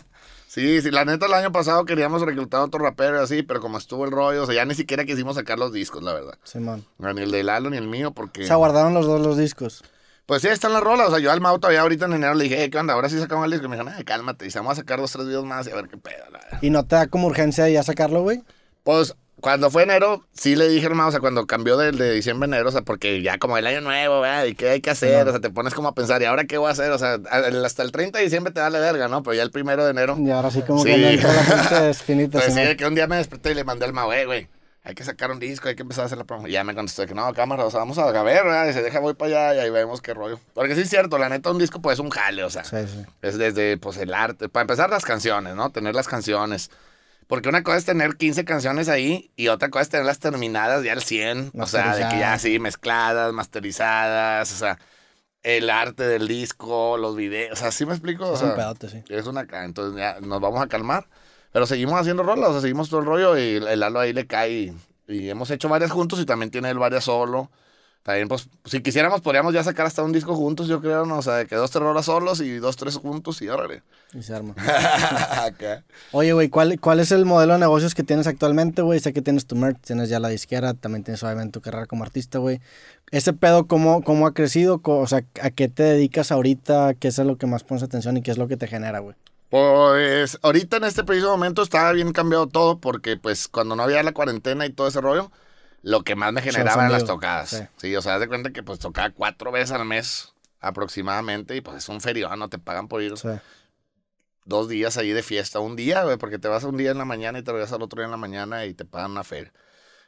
Sí, sí, la neta el año pasado queríamos reclutar a otro rapero y así, pero como estuvo el rollo, o sea, ya ni siquiera quisimos sacar los discos, la verdad. Simón. man. ni el de Lalo ni el mío, porque... Se guardaron los dos los discos. Pues sí, están las rolas. O sea, yo al Mau todavía ahorita en enero le dije, eh, ¿qué onda? Ahora sí sacamos el disco. Y me dijeron, no, cálmate. Y se vamos a sacar dos, tres videos más y a ver qué pedo. La ¿Y no te da como urgencia ya sacarlo, güey? Pues cuando fue enero, sí le dije, hermano, o sea, cuando cambió del de diciembre a enero, o sea, porque ya como el año nuevo, ¿verdad? ¿Y qué hay que hacer? O sea, te pones como a pensar, ¿y ahora qué voy a hacer? O sea, hasta el 30 de diciembre te da la verga, ¿no? Pero ya el primero de enero. Y ahora sí, como sí. toda la gente es finita. Pues sí, que un día me desperté y le mandé al Mahue, güey. Hay que sacar un disco, hay que empezar a hacer la promo. Y ya me contestó que no, cámara, o sea, vamos a ver, ¿verdad? Y se deja, voy para allá y ahí vemos qué rollo. Porque sí es cierto, la neta, un disco pues es un jale, o sea. Sí, Es desde, pues, el arte. Para empezar, las canciones, ¿no? Tener las canciones porque una cosa es tener 15 canciones ahí y otra cosa es tenerlas terminadas ya al 100. O sea, de que ya así mezcladas, masterizadas, o sea, el arte del disco, los videos. O sea, ¿sí me explico? es un pedote, sí. Es una... Entonces ya nos vamos a calmar. Pero seguimos haciendo rolas, o sea, seguimos todo el rollo y el halo ahí le cae. Y, hemos hecho varias juntos y también tiene el varias solo. También, pues, si quisiéramos, podríamos ya sacar hasta un disco juntos, yo creo, ¿no? O sea, de que dos, terrores solos y dos, tres juntos y órale. Y se arma. Oye, güey, ¿cuál, es el modelo de negocios que tienes actualmente, güey? Sé que tienes tu merch, tienes ya la disquera, también tienes obviamente tu carrera como artista, güey. ¿Ese pedo cómo, cómo ha crecido? O sea, ¿a qué te dedicas ahorita? ¿Qué es lo que más pones atención y qué es lo que te genera, güey? Pues ahorita en este preciso momento está bien cambiado todo porque pues cuando no había la cuarentena y todo ese rollo, lo que más me generaba las tocadas. Sí. o sea, haz de cuenta que pues tocaba cuatro veces al mes aproximadamente y pues es un feriado, no te pagan por ir. Dos días ahí de fiesta, un día, güey, porque te vas un día en la mañana y te regresas al otro día en la mañana y te pagan una feria.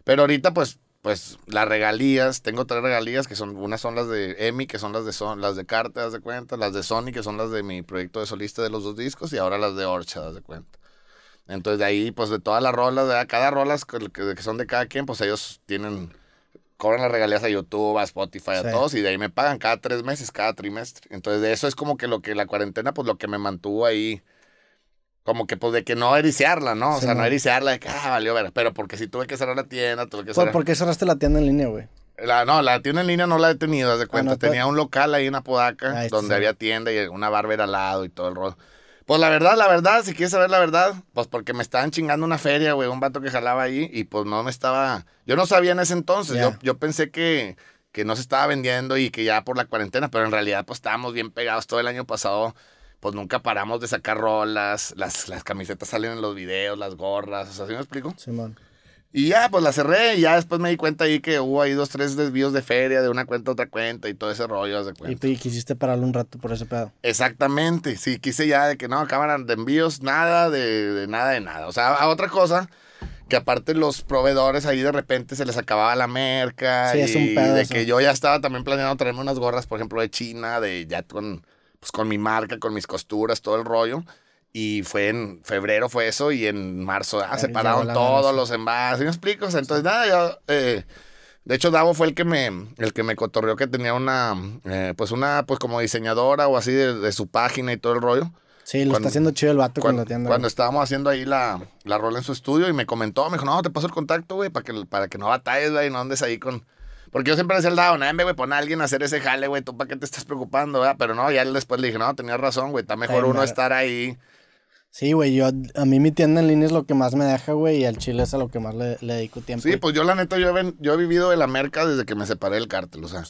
Pero ahorita, pues, pues las regalías, tengo tres regalías, que son, unas son las de Emi, que son las de son, las de Carta, das de cuenta, las de Sony, que son las de mi proyecto de solista de los dos discos, y ahora las de Orcha, das de cuenta. Entonces de ahí, pues de todas las rolas, de cada rolas que, son de cada quien, pues ellos tienen cobran las regalías a YouTube, a Spotify, a todos, y de ahí me pagan cada tres meses, cada trimestre. Entonces, de eso es como que lo que la cuarentena, pues lo que me mantuvo ahí, como que pues de que no ericiarla, ¿no? O sea, no ericiarla, de que, ah, valió ver, pero porque si tuve que cerrar la tienda, lo que pues, cerrar. ¿Por qué cerraste la tienda en línea, güey? no, la tienda en línea no la he tenido, haz de ah, cuenta. Tenía un local ahí en Apodaca, donde había tienda y una barbera al lado y todo el rollo. Pues la verdad, la verdad, si quieres saber la verdad, pues porque me estaban chingando una feria, güey, un vato que jalaba ahí y pues no me estaba... Yo no sabía en ese entonces, yo, yo pensé que, que no se estaba vendiendo y que ya por la cuarentena, pero en realidad pues estábamos bien pegados todo el año pasado, pues nunca paramos de sacar rolas, las, las camisetas salen en los videos, las gorras, o sea, ¿sí me explico? Sí, man. Y ya, pues la cerré y ya después me di cuenta ahí que hubo ahí dos, tres desvíos de feria de una cuenta a otra cuenta y todo ese rollo. De Y, quisiste pararlo un rato por ese pedo. Exactamente, sí, quise ya de que no, cámara de envíos, nada, de, nada, de nada. O sea, a otra cosa que aparte los proveedores ahí de repente se les acababa la merca. Sí, es un pedo. De que yo ya estaba también planeando traerme unas gorras, por ejemplo, de China, de ya con, pues, con mi marca, con mis costuras, todo el rollo. Y fue en febrero fue eso y en marzo ah, pararon todos los envases. me explico? Entonces, nada, yo... Eh, de hecho, Davo fue el que me, el que me cotorreó que tenía una, eh, pues una, pues como diseñadora o así de, su página y todo el rollo. Sí, lo está haciendo chido el vato cuando, con la Cuando estábamos haciendo ahí la, la rola en su estudio y me comentó, me dijo, no, te paso el contacto, güey, para que, para que no batalles, güey, no andes ahí con... Porque yo siempre decía el Davo, nada, güey, pon a alguien a hacer ese jale, güey, tú para qué te estás preocupando, güey? Pero no, ya después le dije, no, tenías razón, güey, está mejor uno estar ahí Sí, güey, yo a mí mi tienda en línea es lo que más me deja, güey, y al chile es a lo que más le, le dedico tiempo. Sí, pues yo la neta, yo he, yo he vivido de la merca desde que me separé del cártel, o sea,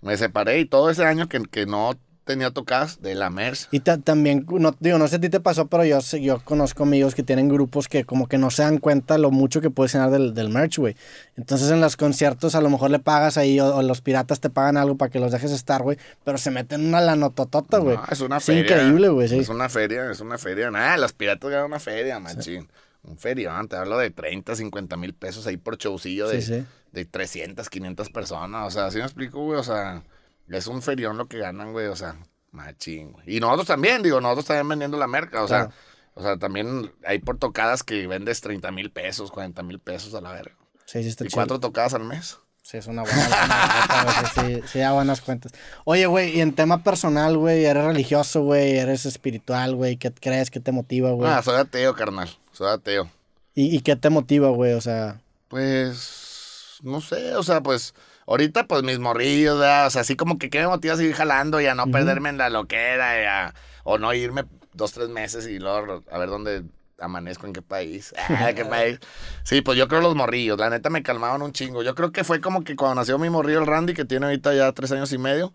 me separé y todo ese año que, que no tenía tocadas de la merch. Y también, no, digo, no sé a ti te pasó, pero yo, yo conozco amigos que tienen grupos que como que no se dan cuenta lo mucho que puede ganar del, del merch, güey. Entonces en los conciertos a lo mejor le pagas ahí o, los piratas te pagan algo para que los dejes estar, güey, pero se meten una lanototota, güey. es una es increíble, güey, Es una feria, es una feria. Nada, los piratas ganan una feria, machín. Un feria te hablo de 30, 50 mil pesos ahí por showcillo de, de 300, 500 personas. O sea, así me explico, güey? O sea... Es un ferión lo que ganan, güey, o sea, machín, güey. Y nosotros también, digo, nosotros también vendiendo la merca, o sea, o sea, también hay por tocadas que vendes 30 mil pesos, 40 mil pesos a la verga. Sí, sí está ¿Y cuatro tocadas al mes? Sí, es una buena. sí, sí, da buenas cuentas. Oye, güey, y en tema personal, güey, eres religioso, güey, eres espiritual, güey, ¿qué crees? ¿Qué te motiva, güey? Ah, soy ateo, carnal, soy ateo. ¿Y, y qué te motiva, güey? O sea... Pues, no sé, o sea, pues Ahorita, pues mis morrillos, o sea, así como que qué me motiva a seguir jalando y a no perderme en la loquera o no irme dos, tres meses y luego a ver dónde amanezco en qué país. Ah, ¿qué país? Sí, pues yo creo los morrillos. La neta me calmaban un chingo. Yo creo que fue como que cuando nació mi morrillo el Randy, que tiene ahorita ya tres años y medio,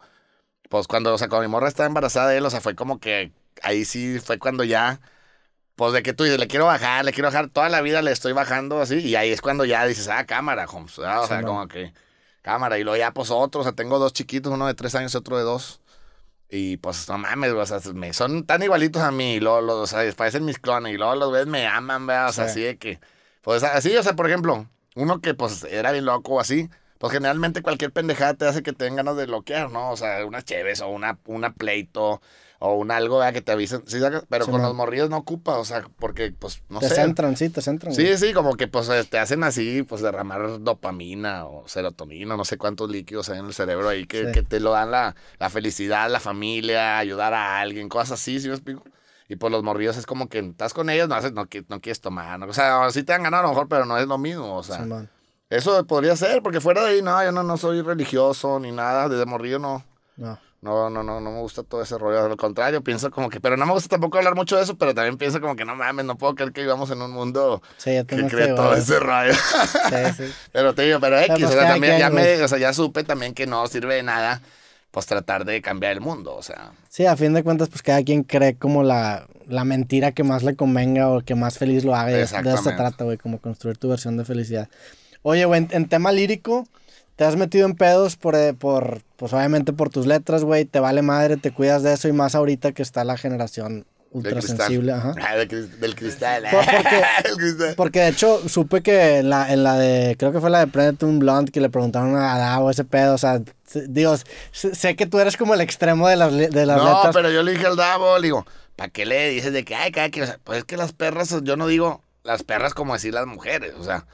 pues cuando, o sea, cuando mi morra estaba embarazada de él, o sea, fue como que ahí sí fue cuando ya, pues de que tú dices, le quiero bajar, le quiero bajar, toda la vida le estoy bajando así, y ahí es cuando ya dices, ah, cámara, Holmes. o sea, como que cámara. Y luego ya, pues otro, o sea, tengo dos chiquitos, uno de tres años y otro de dos. Y pues no mames, o sea, son tan igualitos a mí, y luego, los, o sea, parecen mis clones, y luego los ves me aman, ¿verdad? O sea, así de que, pues así, o sea, por ejemplo, uno que pues era bien loco o así, pues generalmente cualquier pendejada te hace que te den ganas de bloquear, ¿no? O sea, unas cheves o una, una pleito, o un algo vea, que te avisen, pero con los morridos no ocupa, o sea, porque pues no sé. Te centran, sí, te centran. Sí, sí, como que pues eh, te hacen así, pues derramar dopamina o serotonina, no sé cuántos líquidos hay en el cerebro ahí que, te lo dan la, felicidad, la familia, ayudar a alguien, cosas así, ¿sí me explico? Y pues los morridos es como que estás con ellos, no, haces, no, no quieres tomar, o sea, sí te han ganado a lo mejor, pero no es lo mismo, o sea. Eso podría ser, porque fuera de ahí, no, yo no, no soy religioso ni nada, desde morrido no. No. No, no, no, no me gusta todo ese rollo. Al contrario, pienso como que, pero no me gusta tampoco hablar mucho de eso, pero también pienso como que no mames, no puedo creer que vivamos en un mundo que cree todo ese rollo. Sí, sí. pero te digo, pero X, pues también ya me, o sea, ya supe también que no sirve de nada, pues tratar de cambiar el mundo, o sea. Sí, a fin de cuentas, pues cada quien cree como la, la mentira que más le convenga o que más feliz lo haga. de eso se trata, güey, como construir tu versión de felicidad. Oye, güey, en tema lírico te has metido en pedos por, eh, por pues obviamente por tus letras, güey, te vale madre, te cuidas de eso y más ahorita que está la generación ultrasensible. Ajá. del, cristal. eh. porque, de hecho supe que en la, en la de, creo que fue la de un Blonde, que le preguntaron a Davo ese pedo, o sea, Dios, sé que tú eres como el extremo de las, de las letras. No, pero yo le dije al Davo, digo, ¿para qué le dices de que, ay, cada pues es que las perras, yo no digo las perras como decir las mujeres, o sea,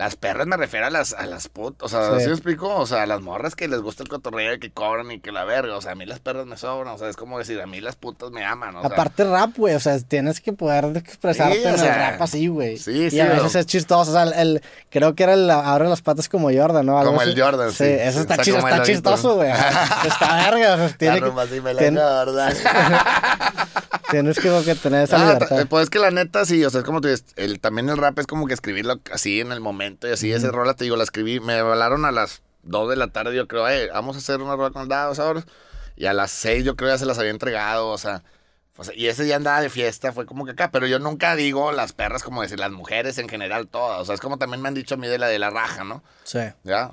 las perras me refiero a las, a las putas. O sea, ¿sí, explico? O sea, a las morras que les gusta el cotorreo y que cobran y que la verga. O sea, a mí las perras me sobran. O sea, es como decir, a mí las putas me aman. O Aparte rap, güey. O sea, tienes que poder expresarte en el rap así, güey. Sí, sí. Y a veces es chistoso. O sea, el, creo que era el abre las patas como Jordan, ¿no? como el Jordan, sí. eso está, chistoso, güey. está verga. O sea, tiene la que, me la tienes que tener esa ah, libertad. Pues que la neta, sí. O sea, es como tú dices, el, también el rap es como que escribirlo así en el momento y así. ese te digo, la escribí, me hablaron a las 2 de la tarde, yo creo, vamos a hacer una rola con dados ahora. Y a las 6 yo creo ya se las había entregado, o sea, y ese día andaba de fiesta, fue como que acá, pero yo nunca digo las perras como decir las mujeres en general todas. O sea, es como también me han dicho a mí de la de la raja, ¿no? Sí. la,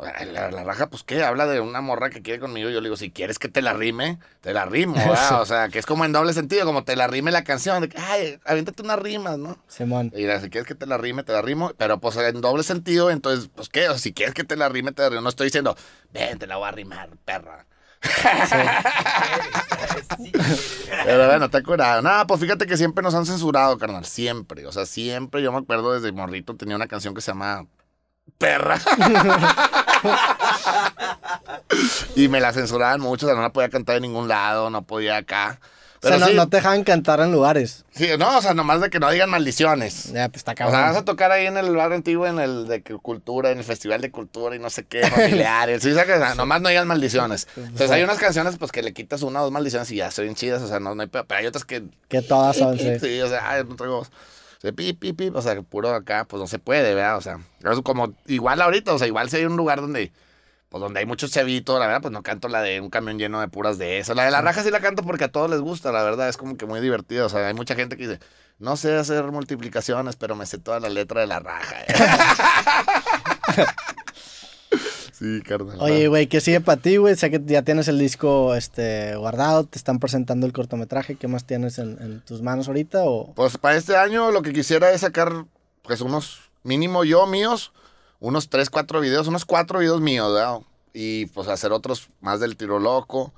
raja, pues qué, habla de una morra que quiere conmigo. Yo le digo, si quieres que te la rime, te la rimo, O sea, que es como en doble sentido, como te la rime la canción, de que, ay, aviéntate unas rimas, ¿no? Simón. Y si quieres que te la rime, te la rimo, pero pues en doble sentido, entonces, pues qué, o sea, si quieres que te la rime, te la rimo. No estoy diciendo, ven, te la voy a rimar, perra. Sí. Pero bueno, está curado. Nada, pues fíjate que siempre nos han censurado, carnal. Siempre. O sea, siempre. Yo me acuerdo desde morrito tenía una canción que se llama Perra. y me la censuraban mucho. O sea, no la podía cantar De ningún lado, no podía acá o sea, no, te dejan cantar en lugares. Sí, no, o sea, nomás de que no digan maldiciones. Ya, te pues, está cabrón. O sea, vas a tocar ahí en el barrio antiguo, en el de cultura, en el festival de cultura y no sé qué, familiares. sí, o sea, nomás no digan maldiciones. Entonces hay unas canciones pues que le quitas una o dos maldiciones y ya son chidas, o sea, no, no hay pero hay otras que. Que todas son, sí. Sí, o sea, ay, no traigo. O sea, pip, o sea, puro acá, pues no se puede, ¿verdad? O sea, es como igual ahorita, o sea, igual si hay un lugar donde pues donde hay mucho chavito, la verdad, pues no canto la de un camión lleno de puras de eso. La de la raja sí la canto porque a todos les gusta, la verdad, es como que muy divertido. O sea, hay mucha gente que dice, no sé hacer multiplicaciones, pero me sé toda la letra de la raja. sí, carnal. Oye, güey, ¿qué sigue para ti, güey? Sé que ya tienes el disco este, guardado, te están presentando el cortometraje. ¿Qué más tienes en, tus manos ahorita? O... Pues para este año lo que quisiera es sacar, pues unos mínimo yo míos, unos tres, cuatro videos, unos cuatro videos míos, ¿verdad? Y pues hacer otros más del tiro loco,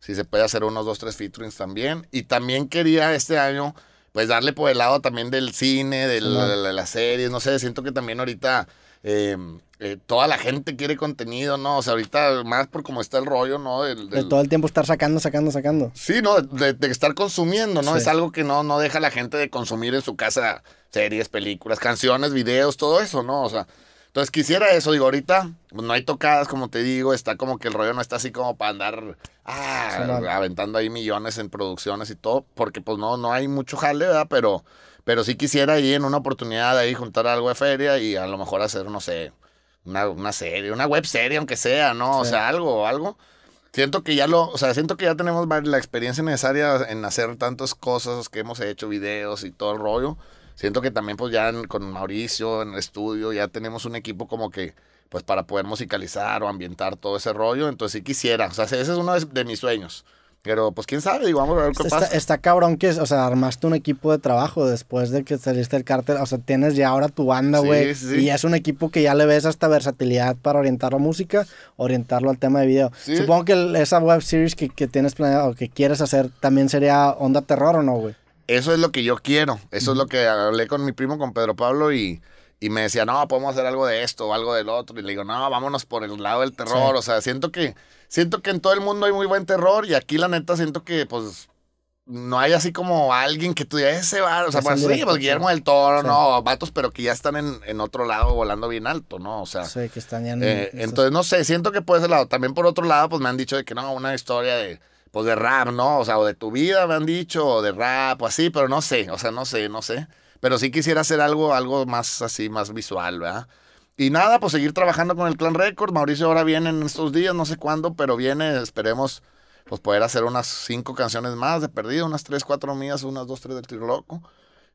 si se puede hacer unos dos, tres featurings también. Y también quería este año, pues darle por el lado también del cine, de, las series, no sé, siento que también ahorita em, eh, toda la gente quiere contenido, ¿no? O sea, ahorita más por cómo está el rollo, ¿no? De todo el tiempo estar sacando, sacando, sacando. Sí, ¿no? De, estar consumiendo, ¿no? Es algo que no, no deja a la gente de consumir en su casa series, películas, canciones, videos, todo eso, ¿no? O sea, entonces quisiera eso, digo, ahorita pues, no hay tocadas, como te digo, está como que el rollo no está así como para andar ah, aventando ahí millones en producciones y todo, porque pues no, no hay mucho jale, ¿verdad? Pero, pero sí quisiera ahí en una oportunidad ahí juntar algo de feria y a lo mejor hacer, no sé, una, serie, una web serie, aunque sea, ¿no? O sea, algo, algo. Siento que ya lo, o sea, siento que ya tenemos la experiencia necesaria en hacer tantas cosas que hemos hecho, videos y todo el rollo siento que también pues ya con Mauricio en el estudio ya tenemos un equipo como que pues para poder musicalizar o ambientar todo ese rollo, entonces sí quisiera, o sea, ese es uno de, mis sueños. Pero pues quién sabe, digo, vamos a ver qué está, pasa. Está cabrón que, o sea, armaste un equipo de trabajo después de que saliste el cártel. O sea, tienes ya ahora tu banda, güey. Sí, sí. Y es un equipo que ya le ves hasta versatilidad para orientar la música, orientarlo al tema de video. Sí. Supongo que esa web series que, que tienes planeado o que quieres hacer también sería Onda Terror o no, güey eso es lo que yo quiero. Eso es lo que hablé con mi primo, con Pedro Pablo, y, y me decía, no, podemos hacer algo de esto o algo del otro. Y le digo, no, vámonos por el lado del terror. O sea, siento que, siento que en todo el mundo hay muy buen terror y aquí la neta siento que, pues, no hay así como alguien que tú digas, ese va, o sea, pues, sí, pues, Guillermo del Toro, no, vatos, pero que ya están en, otro lado volando bien alto, ¿no? O sea, sí, que están ya en eh, Entonces, no sé, siento que puede ser lado. También por otro lado, pues me han dicho de que no, una historia de pues de rap, ¿no? O sea, o de tu vida me han dicho, o de rap, o así, pero no sé, o sea, no sé, no sé. Pero sí quisiera hacer algo, algo más así, más visual, ¿verdad? Y nada, pues seguir trabajando con el Clan Record. Mauricio ahora viene en estos días, no sé cuándo, pero viene, esperemos, pues poder hacer unas cinco canciones más de perdido, unas tres, cuatro mías, unas dos, tres del Tiro Loco.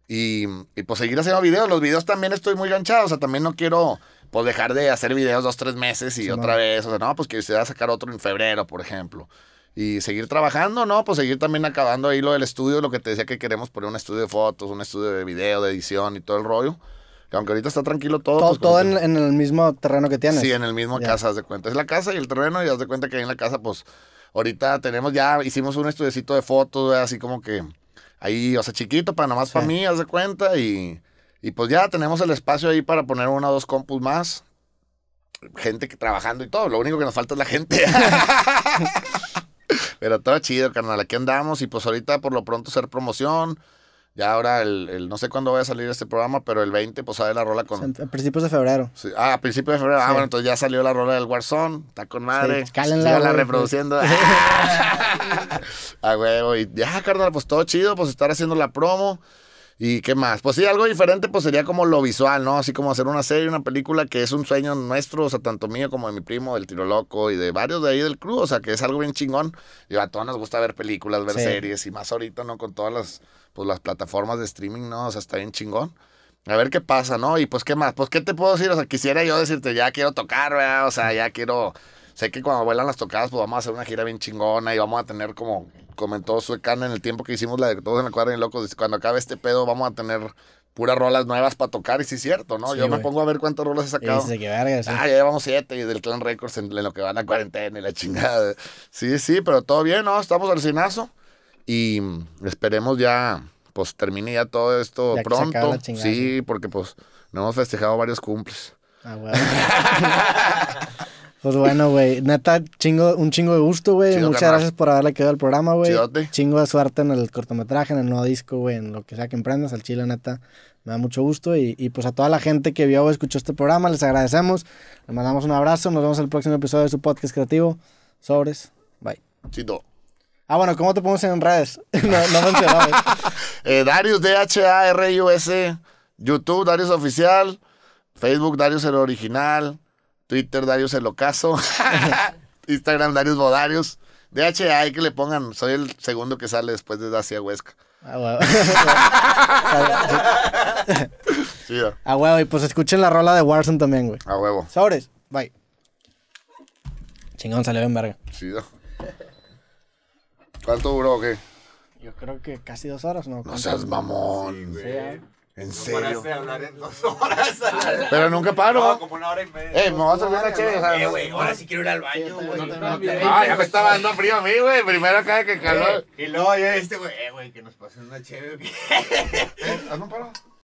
Y, y, pues seguir haciendo videos. Los videos también estoy muy ganchado, o sea, también no quiero pues dejar de hacer videos dos, tres meses y otra vez. O sea, no, pues que se va a sacar otro en febrero, por ejemplo y seguir trabajando, ¿no? Pues seguir también acabando ahí lo del estudio, lo que te decía que queremos poner un estudio de fotos, un estudio de video, de edición y todo el rollo. Que aunque ahorita está tranquilo todo. Todo, pues en, el mismo terreno que tienes. Sí, en el mismo casa, haz de cuenta. Es la casa y el terreno, y haz de cuenta que ahí en la casa, pues, ahorita tenemos ya, hicimos un estudiocito de fotos, así como que ahí, o sea, chiquito, para nada más para mí, haz de cuenta, y, pues ya tenemos el espacio ahí para poner una o dos compus más gente que trabajando y todo. Lo único que nos falta es la gente. Pero todo chido, carnal. Aquí andamos y pues ahorita por lo pronto hacer promoción. Ya ahora, el, no sé cuándo va a salir este programa, pero el 20 pues sale la rola con... a principios de febrero. Ah, a principios de febrero. Ah, bueno, entonces ya salió la rola del Warzone. Está con madre. Sí, la reproduciendo. ah, huevo. Y ya, carnal, pues todo chido, pues estar haciendo la promo. ¿Y qué más? Pues sí, algo diferente pues sería como lo visual, ¿no? Así como hacer una serie, una película que es un sueño nuestro, o sea, tanto mío como de mi primo, del Tiro Loco y de varios de ahí del club, o sea, que es algo bien chingón. Y a todos nos gusta ver películas, ver series y más ahorita, ¿no? Con todas las, pues, las plataformas de streaming, ¿no? O sea, está bien chingón. A ver qué pasa, ¿no? Y pues qué más, pues qué te puedo decir, o sea, quisiera yo decirte, ya quiero tocar, ¿verdad? O sea, ya quiero sé que cuando vuelan las tocadas, pues vamos a hacer una gira bien chingona y vamos a tener como comentó Suecana en el tiempo que hicimos la de Todos en la Cuadra y Locos, dice, cuando acabe este pedo vamos a tener puras rolas nuevas para tocar, y sí es cierto, ¿no? Yo me pongo a ver cuántas rolas he sacado. Dice Ah, ya llevamos siete y del Clan Records en, lo que van a cuarentena y la chingada. Sí, sí, pero todo bien, ¿no? Estamos al cinazo y esperemos ya, pues termine ya todo esto pronto. sí, porque pues no hemos festejado varios cumples. Ah, bueno. Pues bueno, güey. Neta, chingo, un chingo de gusto, güey. Muchas gracias por haberle quedado al programa, güey. Chingo de suerte en el cortometraje, en el nuevo disco, güey, en lo que sea que emprendas, al chile, neta. Me da mucho gusto y, pues a toda la gente que vio o escuchó este programa, les agradecemos. Les mandamos un abrazo. Nos vemos en el próximo episodio de su podcast creativo. Sobres. Bye. Chido. Ah, bueno, ¿cómo te pones en redes? no, no güey. Eh, Darius, D-H-A-R-I-U-S. YouTube, Darius Oficial. Facebook, Darius El Original. Twitter, Darius el Ocaso. Instagram, Darius Bodarius. DHA, hay que le pongan, soy el segundo que sale después de Dacia Huesca. A ah, huevo. sí, ah, huevo, y pues escuchen la rola de Warzone también, güey. A ah, huevo. Sobres, bye. Chingón, salió bien verga. Sí, ¿Cuánto duró o Yo creo que casi dos horas, ¿no? No seas mamón, Sí, ¿En serio? de hablar en dos horas. Pero nunca paro. como una hora y media. Eh, me vas a servir una chévere. güey, ahora sí quiero ir al baño, güey. Ah, ya me estaba dando frío a mí, güey. Primero acá que calor. y luego ya este, güey, eh, güey, que nos pasen una chévere. Eh, Haz un paro.